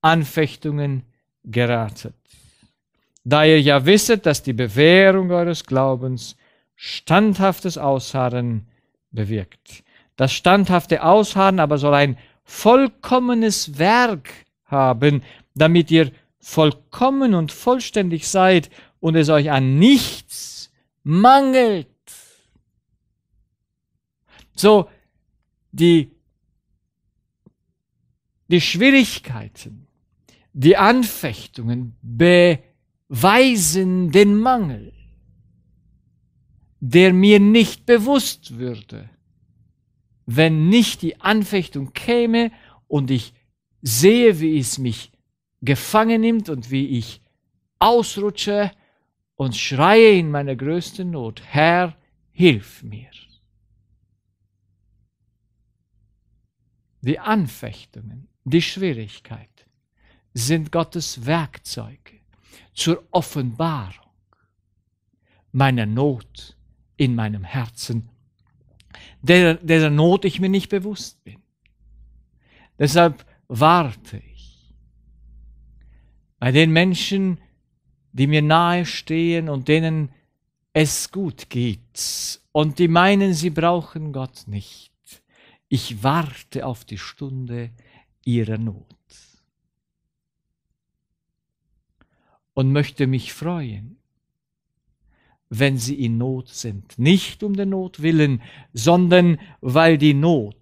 Anfechtungen geratet, da ihr ja wisset, dass die Bewährung eures Glaubens standhaftes Ausharren bewirkt. Das standhafte Ausharren aber soll ein vollkommenes Werk haben, damit ihr vollkommen und vollständig seid und es euch an nichts mangelt. So, die, die Schwierigkeiten, die Anfechtungen beweisen den Mangel, der mir nicht bewusst würde wenn nicht die Anfechtung käme und ich sehe, wie es mich gefangen nimmt und wie ich ausrutsche und schreie in meiner größten Not, Herr, hilf mir. Die Anfechtungen, die Schwierigkeiten sind Gottes Werkzeuge zur Offenbarung meiner Not in meinem Herzen der, der Not ich mir nicht bewusst bin. Deshalb warte ich. Bei den Menschen, die mir nahe stehen und denen es gut geht und die meinen, sie brauchen Gott nicht. Ich warte auf die Stunde ihrer Not und möchte mich freuen wenn sie in Not sind. Nicht um der Not willen, sondern weil die Not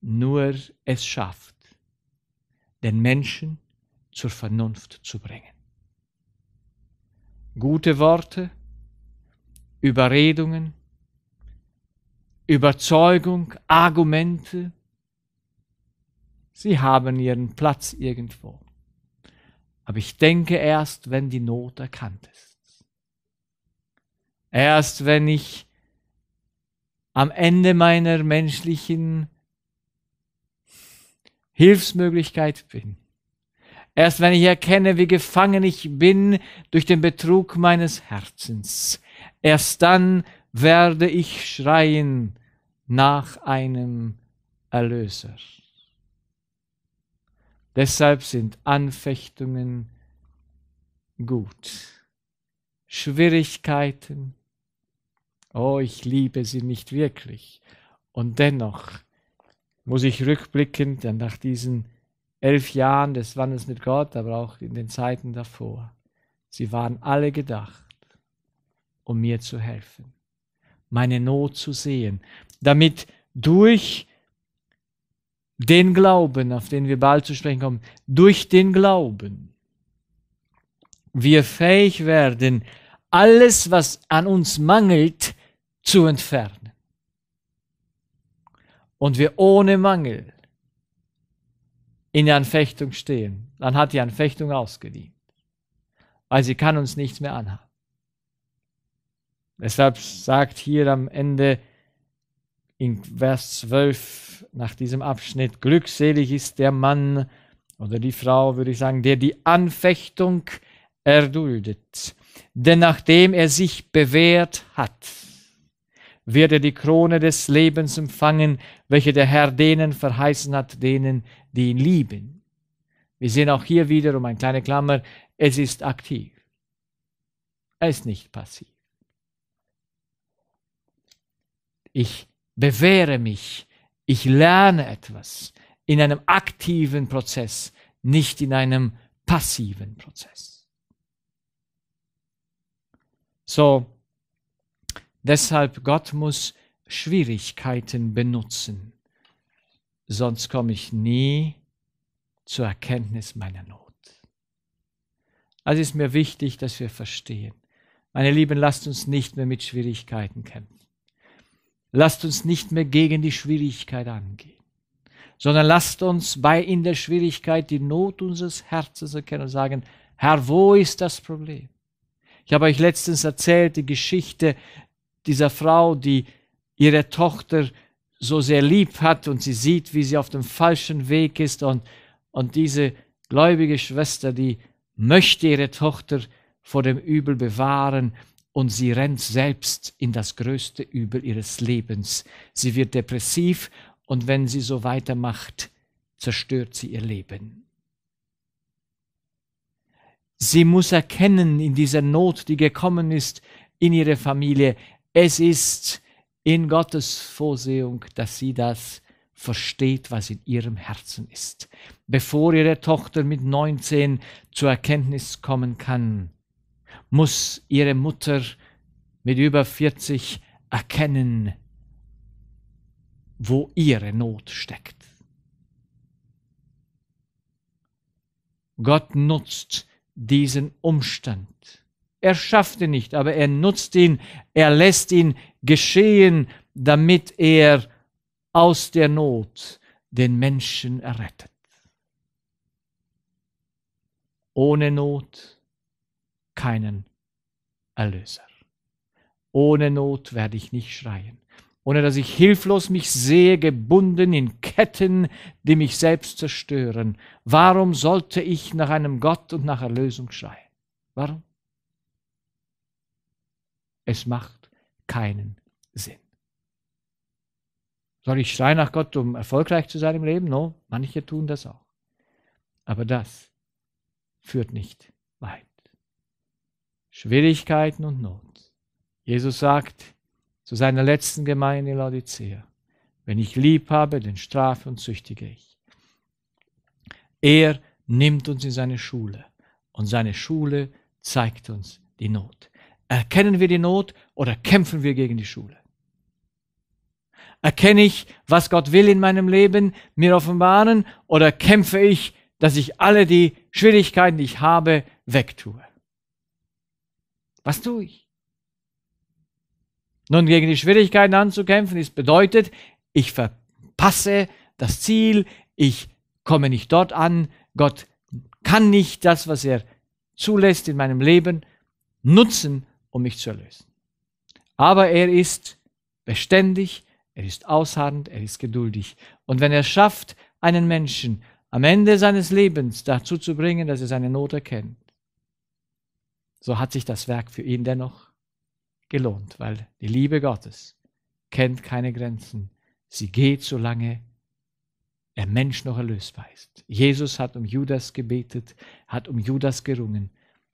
nur es schafft, den Menschen zur Vernunft zu bringen. Gute Worte, Überredungen, Überzeugung, Argumente, sie haben ihren Platz irgendwo. Aber ich denke erst, wenn die Not erkannt ist. Erst wenn ich am Ende meiner menschlichen Hilfsmöglichkeit bin. Erst wenn ich erkenne, wie gefangen ich bin durch den Betrug meines Herzens. Erst dann werde ich schreien nach einem Erlöser. Deshalb sind Anfechtungen gut. Schwierigkeiten, oh, ich liebe sie nicht wirklich. Und dennoch muss ich rückblickend nach diesen elf Jahren des Wandels mit Gott, aber auch in den Zeiten davor, sie waren alle gedacht, um mir zu helfen, meine Not zu sehen, damit durch den Glauben, auf den wir bald zu sprechen kommen, durch den Glauben wir fähig werden, alles, was an uns mangelt, zu entfernen. Und wir ohne Mangel in der Anfechtung stehen. Dann hat die Anfechtung ausgedient, weil sie kann uns nichts mehr anhaben. Deshalb sagt hier am Ende in Vers 12 nach diesem Abschnitt. Glückselig ist der Mann oder die Frau, würde ich sagen, der die Anfechtung erduldet. Denn nachdem er sich bewährt hat, wird er die Krone des Lebens empfangen, welche der Herr denen verheißen hat, denen, die ihn lieben. Wir sehen auch hier wieder, um eine kleine Klammer, es ist aktiv. Er ist nicht passiv. Ich bewähre mich ich lerne etwas in einem aktiven Prozess, nicht in einem passiven Prozess. So, deshalb Gott muss Schwierigkeiten benutzen, sonst komme ich nie zur Erkenntnis meiner Not. Also ist mir wichtig, dass wir verstehen. Meine Lieben, lasst uns nicht mehr mit Schwierigkeiten kämpfen. Lasst uns nicht mehr gegen die Schwierigkeit angehen, sondern lasst uns bei in der Schwierigkeit die Not unseres Herzens erkennen und sagen, Herr, wo ist das Problem? Ich habe euch letztens erzählt, die Geschichte dieser Frau, die ihre Tochter so sehr lieb hat und sie sieht, wie sie auf dem falschen Weg ist und, und diese gläubige Schwester, die möchte ihre Tochter vor dem Übel bewahren und sie rennt selbst in das Größte Übel ihres Lebens. Sie wird depressiv und wenn sie so weitermacht, zerstört sie ihr Leben. Sie muss erkennen in dieser Not, die gekommen ist in ihre Familie, es ist in Gottes Vorsehung, dass sie das versteht, was in ihrem Herzen ist, bevor ihre Tochter mit 19 zur Erkenntnis kommen kann muss ihre Mutter mit über 40 erkennen, wo ihre Not steckt. Gott nutzt diesen Umstand. Er schafft ihn nicht, aber er nutzt ihn, er lässt ihn geschehen, damit er aus der Not den Menschen errettet. Ohne Not keinen Erlöser. Ohne Not werde ich nicht schreien, ohne dass ich hilflos mich sehe, gebunden in Ketten, die mich selbst zerstören. Warum sollte ich nach einem Gott und nach Erlösung schreien? Warum? Es macht keinen Sinn. Soll ich schreien nach Gott, um erfolgreich zu sein im Leben? No, manche tun das auch. Aber das führt nicht weit. Schwierigkeiten und Not. Jesus sagt zu seiner letzten Gemeinde in Laodicea, wenn ich lieb habe, den strafe und züchtige ich. Er nimmt uns in seine Schule und seine Schule zeigt uns die Not. Erkennen wir die Not oder kämpfen wir gegen die Schule? Erkenne ich, was Gott will in meinem Leben, mir offenbaren oder kämpfe ich, dass ich alle die Schwierigkeiten, die ich habe, wegtue? was tue ich? Nun, gegen die Schwierigkeiten anzukämpfen, ist bedeutet, ich verpasse das Ziel, ich komme nicht dort an, Gott kann nicht das, was er zulässt in meinem Leben, nutzen, um mich zu erlösen. Aber er ist beständig, er ist ausharrend, er ist geduldig. Und wenn er schafft, einen Menschen am Ende seines Lebens dazu zu bringen, dass er seine Not erkennt, so hat sich das Werk für ihn dennoch gelohnt, weil die Liebe Gottes kennt keine Grenzen. Sie geht, solange der Mensch noch erlösbar ist. Jesus hat um Judas gebetet, hat um Judas gerungen,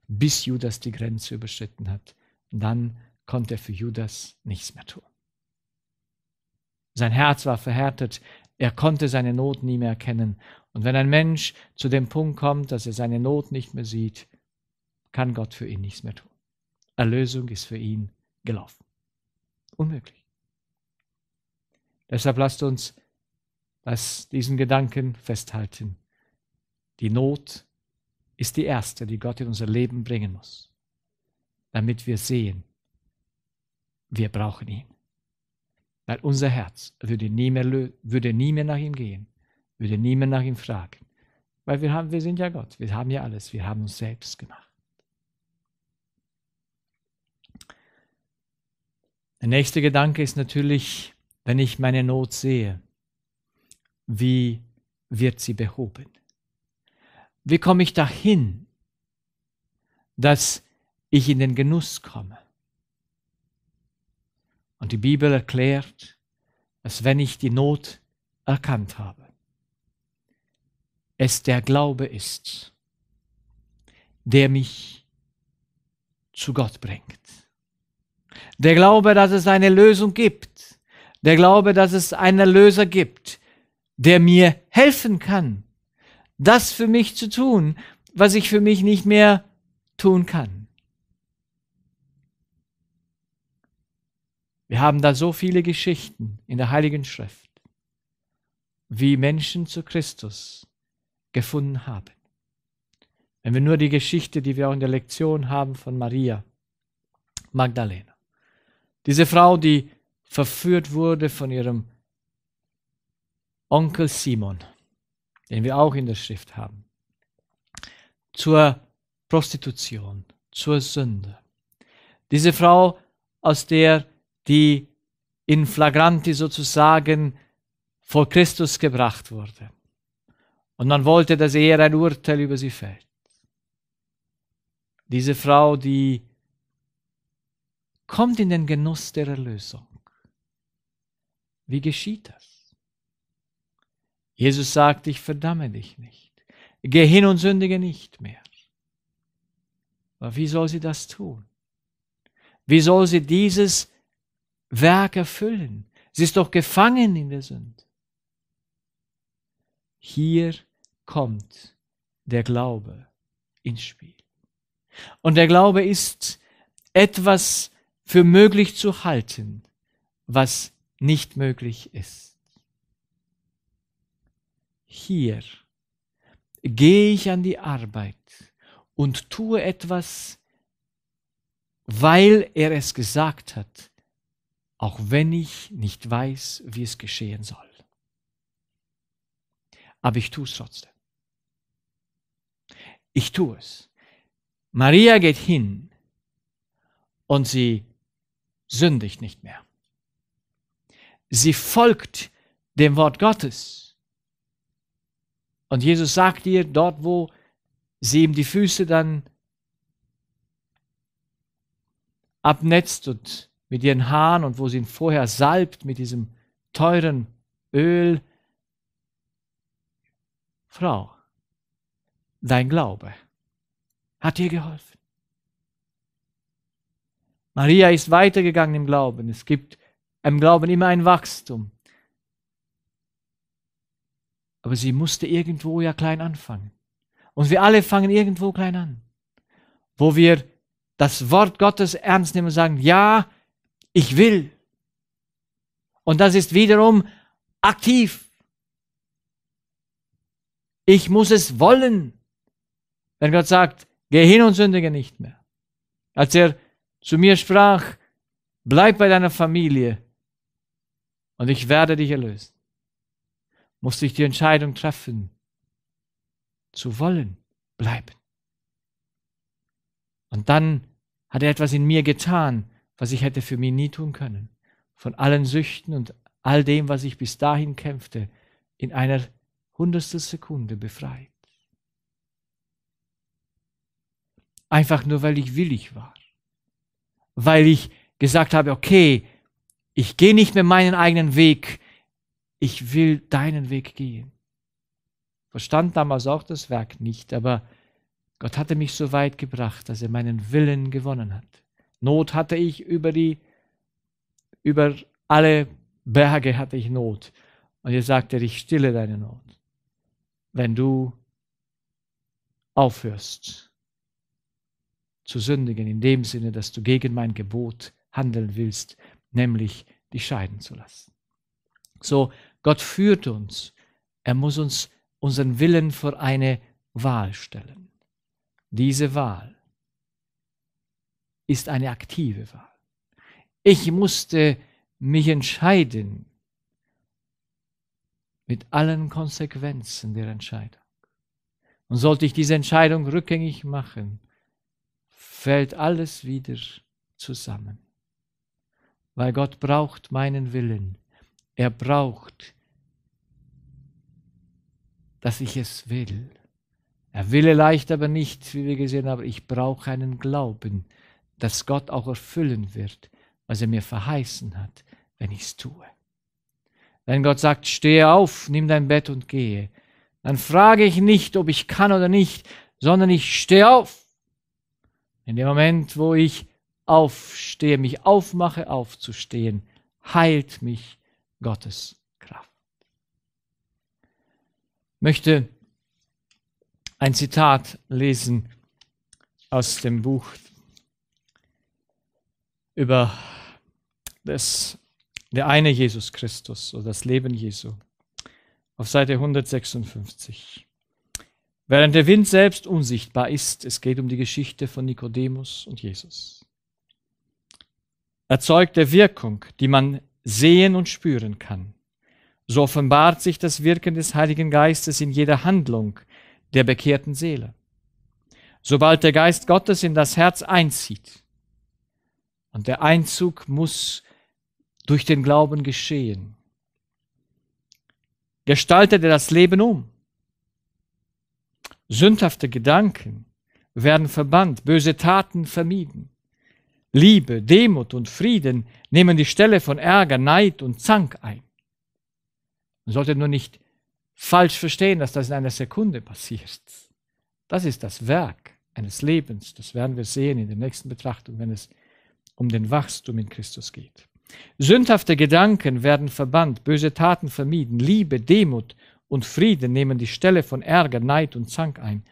bis Judas die Grenze überschritten hat. Und dann konnte er für Judas nichts mehr tun. Sein Herz war verhärtet, er konnte seine Not nie mehr erkennen. Und wenn ein Mensch zu dem Punkt kommt, dass er seine Not nicht mehr sieht, kann Gott für ihn nichts mehr tun. Erlösung ist für ihn gelaufen. Unmöglich. Deshalb lasst uns als diesen Gedanken festhalten. Die Not ist die erste, die Gott in unser Leben bringen muss, damit wir sehen, wir brauchen ihn. Weil unser Herz würde nie mehr, würde nie mehr nach ihm gehen, würde nie mehr nach ihm fragen. Weil wir, haben, wir sind ja Gott, wir haben ja alles, wir haben uns selbst gemacht. Der nächste Gedanke ist natürlich, wenn ich meine Not sehe, wie wird sie behoben? Wie komme ich dahin, dass ich in den Genuss komme? Und die Bibel erklärt, dass wenn ich die Not erkannt habe, es der Glaube ist, der mich zu Gott bringt. Der Glaube, dass es eine Lösung gibt. Der Glaube, dass es einen Erlöser gibt, der mir helfen kann, das für mich zu tun, was ich für mich nicht mehr tun kann. Wir haben da so viele Geschichten in der Heiligen Schrift, wie Menschen zu Christus gefunden haben. Wenn wir nur die Geschichte, die wir auch in der Lektion haben von Maria Magdalena. Diese Frau, die verführt wurde von ihrem Onkel Simon, den wir auch in der Schrift haben, zur Prostitution, zur Sünde. Diese Frau, aus der die in flagranti sozusagen vor Christus gebracht wurde. Und man wollte, dass er ein Urteil über sie fällt. Diese Frau, die kommt in den Genuss der Erlösung. Wie geschieht das? Jesus sagt, ich verdamme dich nicht. Geh hin und sündige nicht mehr. Aber wie soll sie das tun? Wie soll sie dieses Werk erfüllen? Sie ist doch gefangen in der Sünde. Hier kommt der Glaube ins Spiel. Und der Glaube ist etwas, für möglich zu halten, was nicht möglich ist. Hier gehe ich an die Arbeit und tue etwas, weil er es gesagt hat, auch wenn ich nicht weiß, wie es geschehen soll. Aber ich tue es trotzdem. Ich tue es. Maria geht hin und sie sündigt nicht mehr. Sie folgt dem Wort Gottes. Und Jesus sagt ihr, dort wo sie ihm die Füße dann abnetzt und mit ihren Haaren und wo sie ihn vorher salbt mit diesem teuren Öl, Frau, dein Glaube hat dir geholfen. Maria ist weitergegangen im Glauben. Es gibt im Glauben immer ein Wachstum. Aber sie musste irgendwo ja klein anfangen. Und wir alle fangen irgendwo klein an, wo wir das Wort Gottes ernst nehmen und sagen, ja, ich will. Und das ist wiederum aktiv. Ich muss es wollen. Wenn Gott sagt, geh hin und sündige nicht mehr. Als er zu mir sprach, bleib bei deiner Familie und ich werde dich erlösen, musste ich die Entscheidung treffen, zu wollen bleiben. Und dann hat er etwas in mir getan, was ich hätte für mich nie tun können. Von allen Süchten und all dem, was ich bis dahin kämpfte, in einer hundertstel Sekunde befreit. Einfach nur, weil ich willig war weil ich gesagt habe, okay, ich gehe nicht mehr meinen eigenen Weg, ich will deinen Weg gehen. Verstand damals auch das Werk nicht, aber Gott hatte mich so weit gebracht, dass er meinen Willen gewonnen hat. Not hatte ich über die, über alle Berge hatte ich Not. Und er sagte, ich stille deine Not, wenn du aufhörst, zu sündigen, in dem Sinne, dass du gegen mein Gebot handeln willst, nämlich dich scheiden zu lassen. So, Gott führt uns. Er muss uns unseren Willen vor eine Wahl stellen. Diese Wahl ist eine aktive Wahl. Ich musste mich entscheiden mit allen Konsequenzen der Entscheidung. Und sollte ich diese Entscheidung rückgängig machen, fällt alles wieder zusammen. Weil Gott braucht meinen Willen. Er braucht, dass ich es will. Er wille leicht, aber nicht, wie wir gesehen haben. Ich brauche einen Glauben, dass Gott auch erfüllen wird, was er mir verheißen hat, wenn ich es tue. Wenn Gott sagt, stehe auf, nimm dein Bett und gehe, dann frage ich nicht, ob ich kann oder nicht, sondern ich stehe auf in dem Moment, wo ich aufstehe, mich aufmache, aufzustehen, heilt mich Gottes Kraft. Ich möchte ein Zitat lesen aus dem Buch über das, der eine Jesus Christus oder das Leben Jesu auf Seite 156 während der Wind selbst unsichtbar ist. Es geht um die Geschichte von Nikodemus und Jesus. Erzeugt der Wirkung, die man sehen und spüren kann. So offenbart sich das Wirken des Heiligen Geistes in jeder Handlung der bekehrten Seele. Sobald der Geist Gottes in das Herz einzieht, und der Einzug muss durch den Glauben geschehen, gestaltet er das Leben um Sündhafte Gedanken werden verbannt, böse Taten vermieden. Liebe, Demut und Frieden nehmen die Stelle von Ärger, Neid und Zank ein. Man sollte nur nicht falsch verstehen, dass das in einer Sekunde passiert. Das ist das Werk eines Lebens. Das werden wir sehen in der nächsten Betrachtung, wenn es um den Wachstum in Christus geht. Sündhafte Gedanken werden verbannt, böse Taten vermieden, Liebe, Demut und Frieden nehmen die Stelle von Ärger, Neid und Zank ein.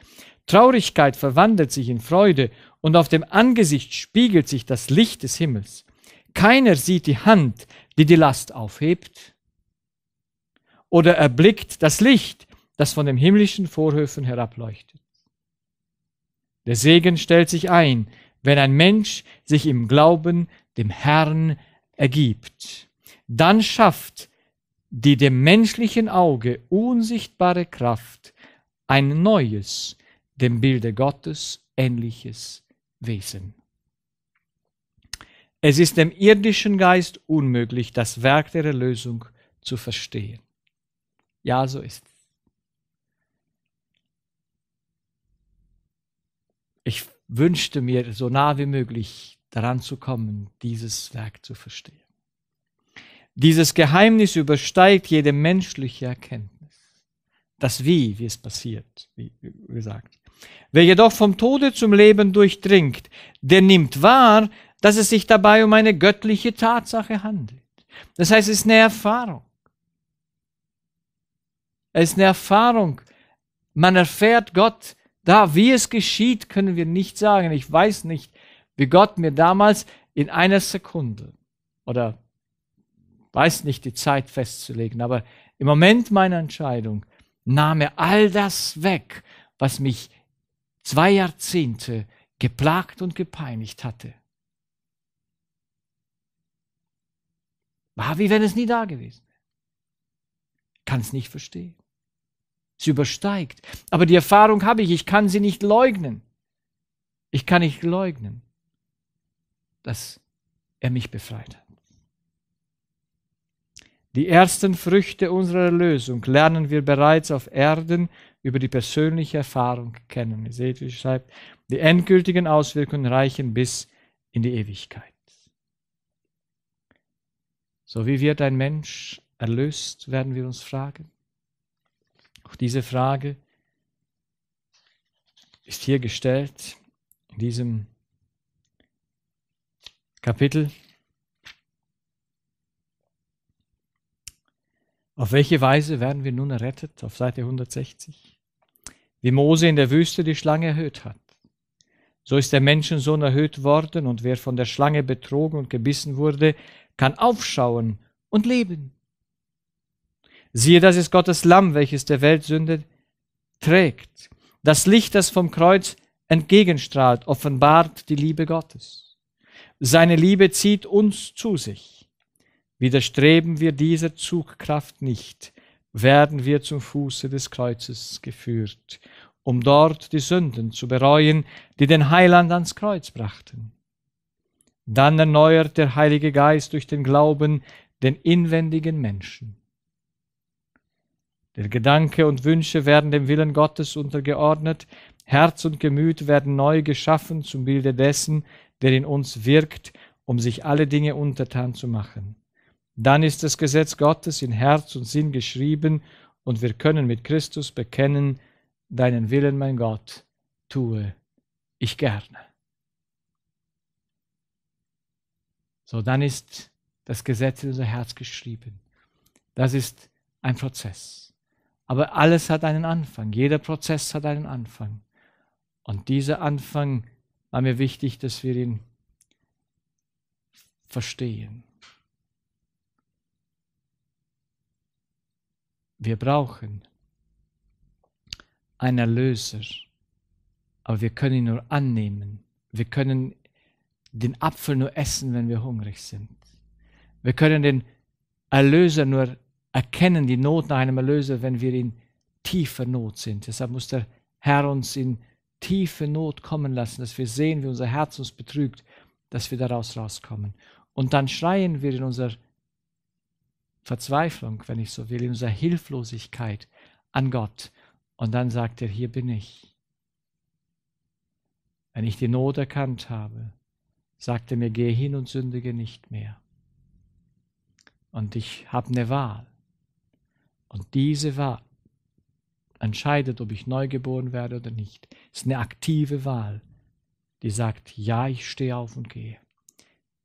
Traurigkeit verwandelt sich in Freude und auf dem Angesicht spiegelt sich das Licht des Himmels. Keiner sieht die Hand, die die Last aufhebt oder erblickt das Licht, das von den himmlischen Vorhöfen herableuchtet. Der Segen stellt sich ein, wenn ein Mensch sich im Glauben dem Herrn ergibt. Dann schafft die dem menschlichen Auge unsichtbare Kraft ein neues, dem Bilde Gottes ähnliches Wesen. Es ist dem irdischen Geist unmöglich, das Werk der Erlösung zu verstehen. Ja, so ist es. Ich wünschte mir, so nah wie möglich daran zu kommen, dieses Werk zu verstehen. Dieses Geheimnis übersteigt jede menschliche Erkenntnis. Das Wie, wie es passiert, wie gesagt. Wer jedoch vom Tode zum Leben durchdringt, der nimmt wahr, dass es sich dabei um eine göttliche Tatsache handelt. Das heißt, es ist eine Erfahrung. Es ist eine Erfahrung. Man erfährt Gott da. Wie es geschieht, können wir nicht sagen. Ich weiß nicht, wie Gott mir damals in einer Sekunde oder weiß nicht die Zeit festzulegen, aber im Moment meiner Entscheidung nahm er all das weg, was mich zwei Jahrzehnte geplagt und gepeinigt hatte. War wie wenn es nie da gewesen wäre. Kann es nicht verstehen. Sie übersteigt. Aber die Erfahrung habe ich. Ich kann sie nicht leugnen. Ich kann nicht leugnen, dass er mich befreit hat. Die ersten Früchte unserer Erlösung lernen wir bereits auf Erden über die persönliche Erfahrung kennen. Ihr seht, wie ich die endgültigen Auswirkungen reichen bis in die Ewigkeit. So wie wird ein Mensch erlöst, werden wir uns fragen. Auch diese Frage ist hier gestellt in diesem Kapitel. Auf welche Weise werden wir nun errettet? Auf Seite 160. Wie Mose in der Wüste die Schlange erhöht hat. So ist der Menschensohn erhöht worden, und wer von der Schlange betrogen und gebissen wurde, kann aufschauen und leben. Siehe, das ist Gottes Lamm, welches der Welt Sünde trägt. Das Licht, das vom Kreuz entgegenstrahlt, offenbart die Liebe Gottes. Seine Liebe zieht uns zu sich. Widerstreben wir dieser Zugkraft nicht, werden wir zum Fuße des Kreuzes geführt, um dort die Sünden zu bereuen, die den Heiland ans Kreuz brachten. Dann erneuert der Heilige Geist durch den Glauben den inwendigen Menschen. Der Gedanke und Wünsche werden dem Willen Gottes untergeordnet, Herz und Gemüt werden neu geschaffen zum Bilde dessen, der in uns wirkt, um sich alle Dinge untertan zu machen. Dann ist das Gesetz Gottes in Herz und Sinn geschrieben und wir können mit Christus bekennen, deinen Willen, mein Gott, tue ich gerne. So, dann ist das Gesetz in unser Herz geschrieben. Das ist ein Prozess. Aber alles hat einen Anfang. Jeder Prozess hat einen Anfang. Und dieser Anfang war mir wichtig, dass wir ihn verstehen. Wir brauchen einen Erlöser, aber wir können ihn nur annehmen. Wir können den Apfel nur essen, wenn wir hungrig sind. Wir können den Erlöser nur erkennen, die Not nach einem Erlöser, wenn wir in tiefer Not sind. Deshalb muss der Herr uns in tiefe Not kommen lassen, dass wir sehen, wie unser Herz uns betrügt, dass wir daraus rauskommen. Und dann schreien wir in unserer Verzweiflung, wenn ich so will, in unserer Hilflosigkeit an Gott. Und dann sagt er, hier bin ich. Wenn ich die Not erkannt habe, sagt er mir, gehe hin und sündige nicht mehr. Und ich habe eine Wahl. Und diese Wahl entscheidet, ob ich neu geboren werde oder nicht. Es ist eine aktive Wahl, die sagt, ja, ich stehe auf und gehe.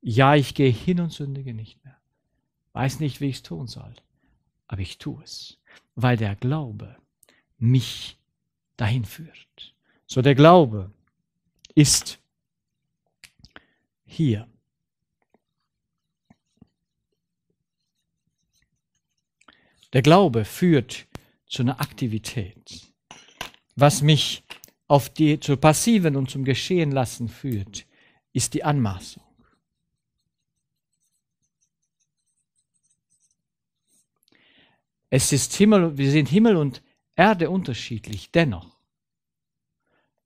Ja, ich gehe hin und sündige nicht mehr weiß nicht, wie ich es tun soll, aber ich tue es, weil der Glaube mich dahin führt. So der Glaube ist hier. Der Glaube führt zu einer Aktivität, was mich auf die, zu passiven und zum Geschehen lassen führt, ist die Anmaßung. Es ist Himmel, wir sind Himmel und Erde unterschiedlich, dennoch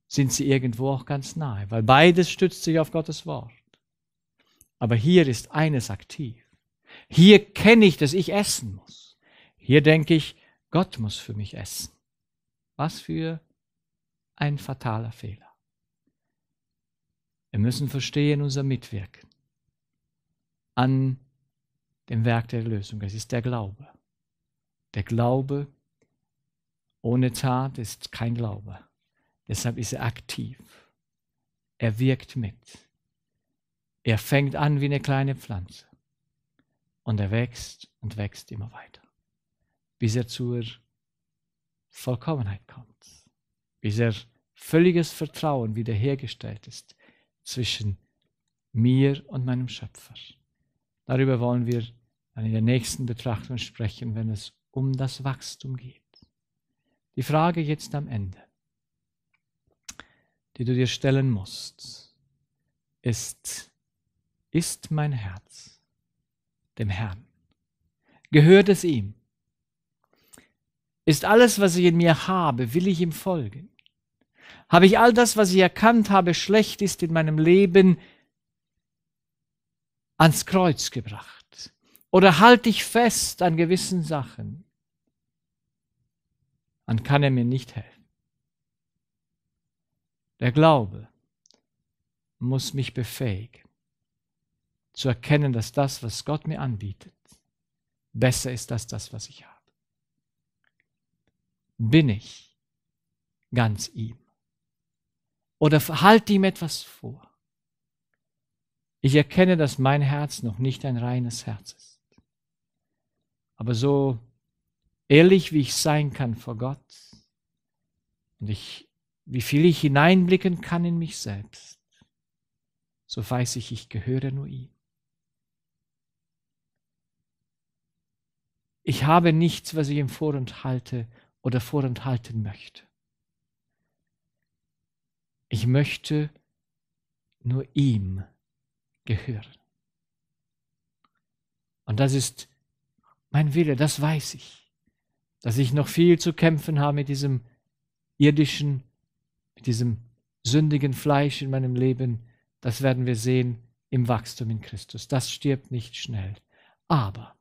sind sie irgendwo auch ganz nahe, weil beides stützt sich auf Gottes Wort. Aber hier ist eines aktiv. Hier kenne ich, dass ich essen muss. Hier denke ich, Gott muss für mich essen. Was für ein fataler Fehler. Wir müssen verstehen unser Mitwirken an dem Werk der Erlösung. Es ist der Glaube. Der Glaube ohne Tat ist kein Glaube. Deshalb ist er aktiv. Er wirkt mit. Er fängt an wie eine kleine Pflanze. Und er wächst und wächst immer weiter, bis er zur Vollkommenheit kommt, bis er völliges Vertrauen wiederhergestellt ist zwischen mir und meinem Schöpfer. Darüber wollen wir dann in der nächsten Betrachtung sprechen, wenn es um das Wachstum geht. Die Frage jetzt am Ende, die du dir stellen musst, ist, ist mein Herz dem Herrn? Gehört es ihm? Ist alles, was ich in mir habe, will ich ihm folgen? Habe ich all das, was ich erkannt habe, schlecht ist in meinem Leben, ans Kreuz gebracht? Oder halte ich fest an gewissen Sachen? dann kann er mir nicht helfen. Der Glaube muss mich befähigen, zu erkennen, dass das, was Gott mir anbietet, besser ist als das, was ich habe. Bin ich ganz ihm? Oder halte ihm etwas vor? Ich erkenne, dass mein Herz noch nicht ein reines Herz ist. Aber so ehrlich wie ich sein kann vor Gott und ich, wie viel ich hineinblicken kann in mich selbst, so weiß ich, ich gehöre nur ihm. Ich habe nichts, was ich ihm vorenthalte oder vorenthalten möchte. Ich möchte nur ihm gehören. Und das ist mein Wille, das weiß ich dass ich noch viel zu kämpfen habe mit diesem irdischen, mit diesem sündigen Fleisch in meinem Leben, das werden wir sehen im Wachstum in Christus. Das stirbt nicht schnell. Aber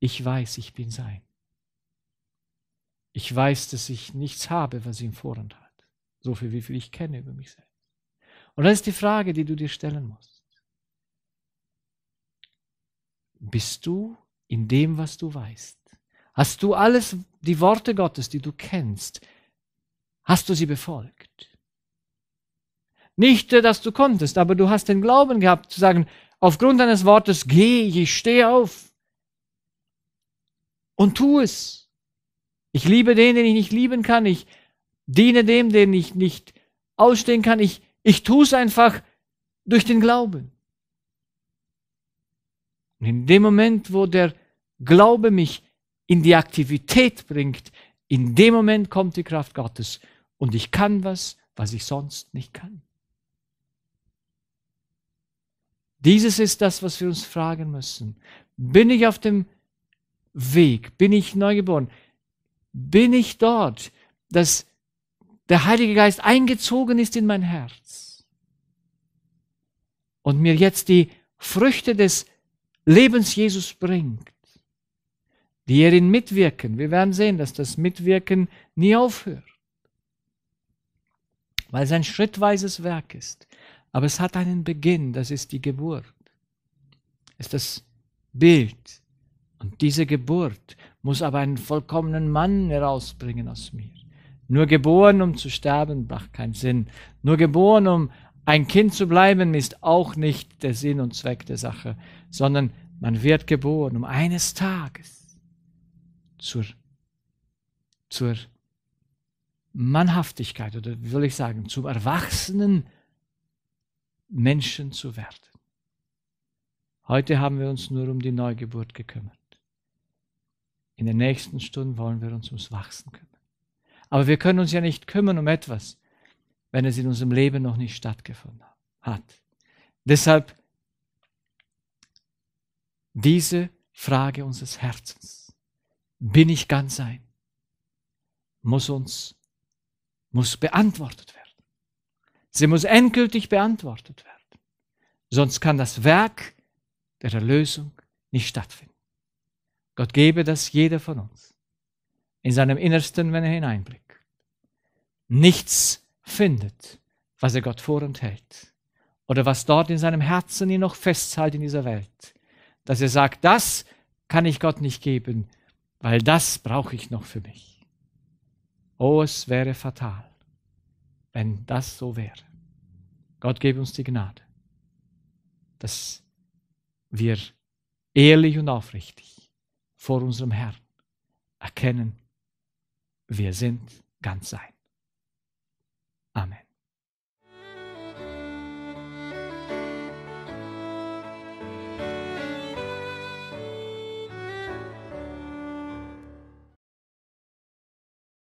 ich weiß, ich bin sein. Ich weiß, dass ich nichts habe, was ihn Vorhand hat. So viel, wie viel ich kenne über mich selbst. Und das ist die Frage, die du dir stellen musst. Bist du in dem, was du weißt? Hast du alles, die Worte Gottes, die du kennst, hast du sie befolgt? Nicht, äh, dass du konntest, aber du hast den Glauben gehabt zu sagen, aufgrund deines Wortes, geh, ich stehe auf und tu es. Ich liebe den, den ich nicht lieben kann. Ich diene dem, den ich nicht ausstehen kann. Ich, ich tue es einfach durch den Glauben. Und in dem Moment, wo der Glaube mich in die Aktivität bringt, in dem Moment kommt die Kraft Gottes und ich kann was, was ich sonst nicht kann. Dieses ist das, was wir uns fragen müssen. Bin ich auf dem Weg? Bin ich neugeboren? Bin ich dort, dass der Heilige Geist eingezogen ist in mein Herz und mir jetzt die Früchte des Lebensjesus bringt, die hierin mitwirken. Wir werden sehen, dass das Mitwirken nie aufhört, weil es ein schrittweises Werk ist. Aber es hat einen Beginn, das ist die Geburt. Es ist das Bild. Und diese Geburt muss aber einen vollkommenen Mann herausbringen aus mir. Nur geboren, um zu sterben, macht keinen Sinn. Nur geboren, um ein Kind zu bleiben ist auch nicht der Sinn und Zweck der Sache, sondern man wird geboren, um eines Tages zur, zur Mannhaftigkeit oder wie soll ich sagen, zum erwachsenen Menschen zu werden. Heute haben wir uns nur um die Neugeburt gekümmert. In den nächsten Stunden wollen wir uns ums Wachsen kümmern. Aber wir können uns ja nicht kümmern um etwas, wenn es in unserem Leben noch nicht stattgefunden hat. Deshalb diese Frage unseres Herzens. Bin ich ganz sein? Muss uns, muss beantwortet werden. Sie muss endgültig beantwortet werden. Sonst kann das Werk der Erlösung nicht stattfinden. Gott gebe, das jeder von uns in seinem Innersten, wenn er hineinblickt, nichts findet, was er Gott vorenthält. Oder was dort in seinem Herzen ihn noch festhält in dieser Welt. Dass er sagt, das kann ich Gott nicht geben, weil das brauche ich noch für mich. Oh, es wäre fatal, wenn das so wäre. Gott gebe uns die Gnade, dass wir ehrlich und aufrichtig vor unserem Herrn erkennen, wir sind ganz sein. 아멘.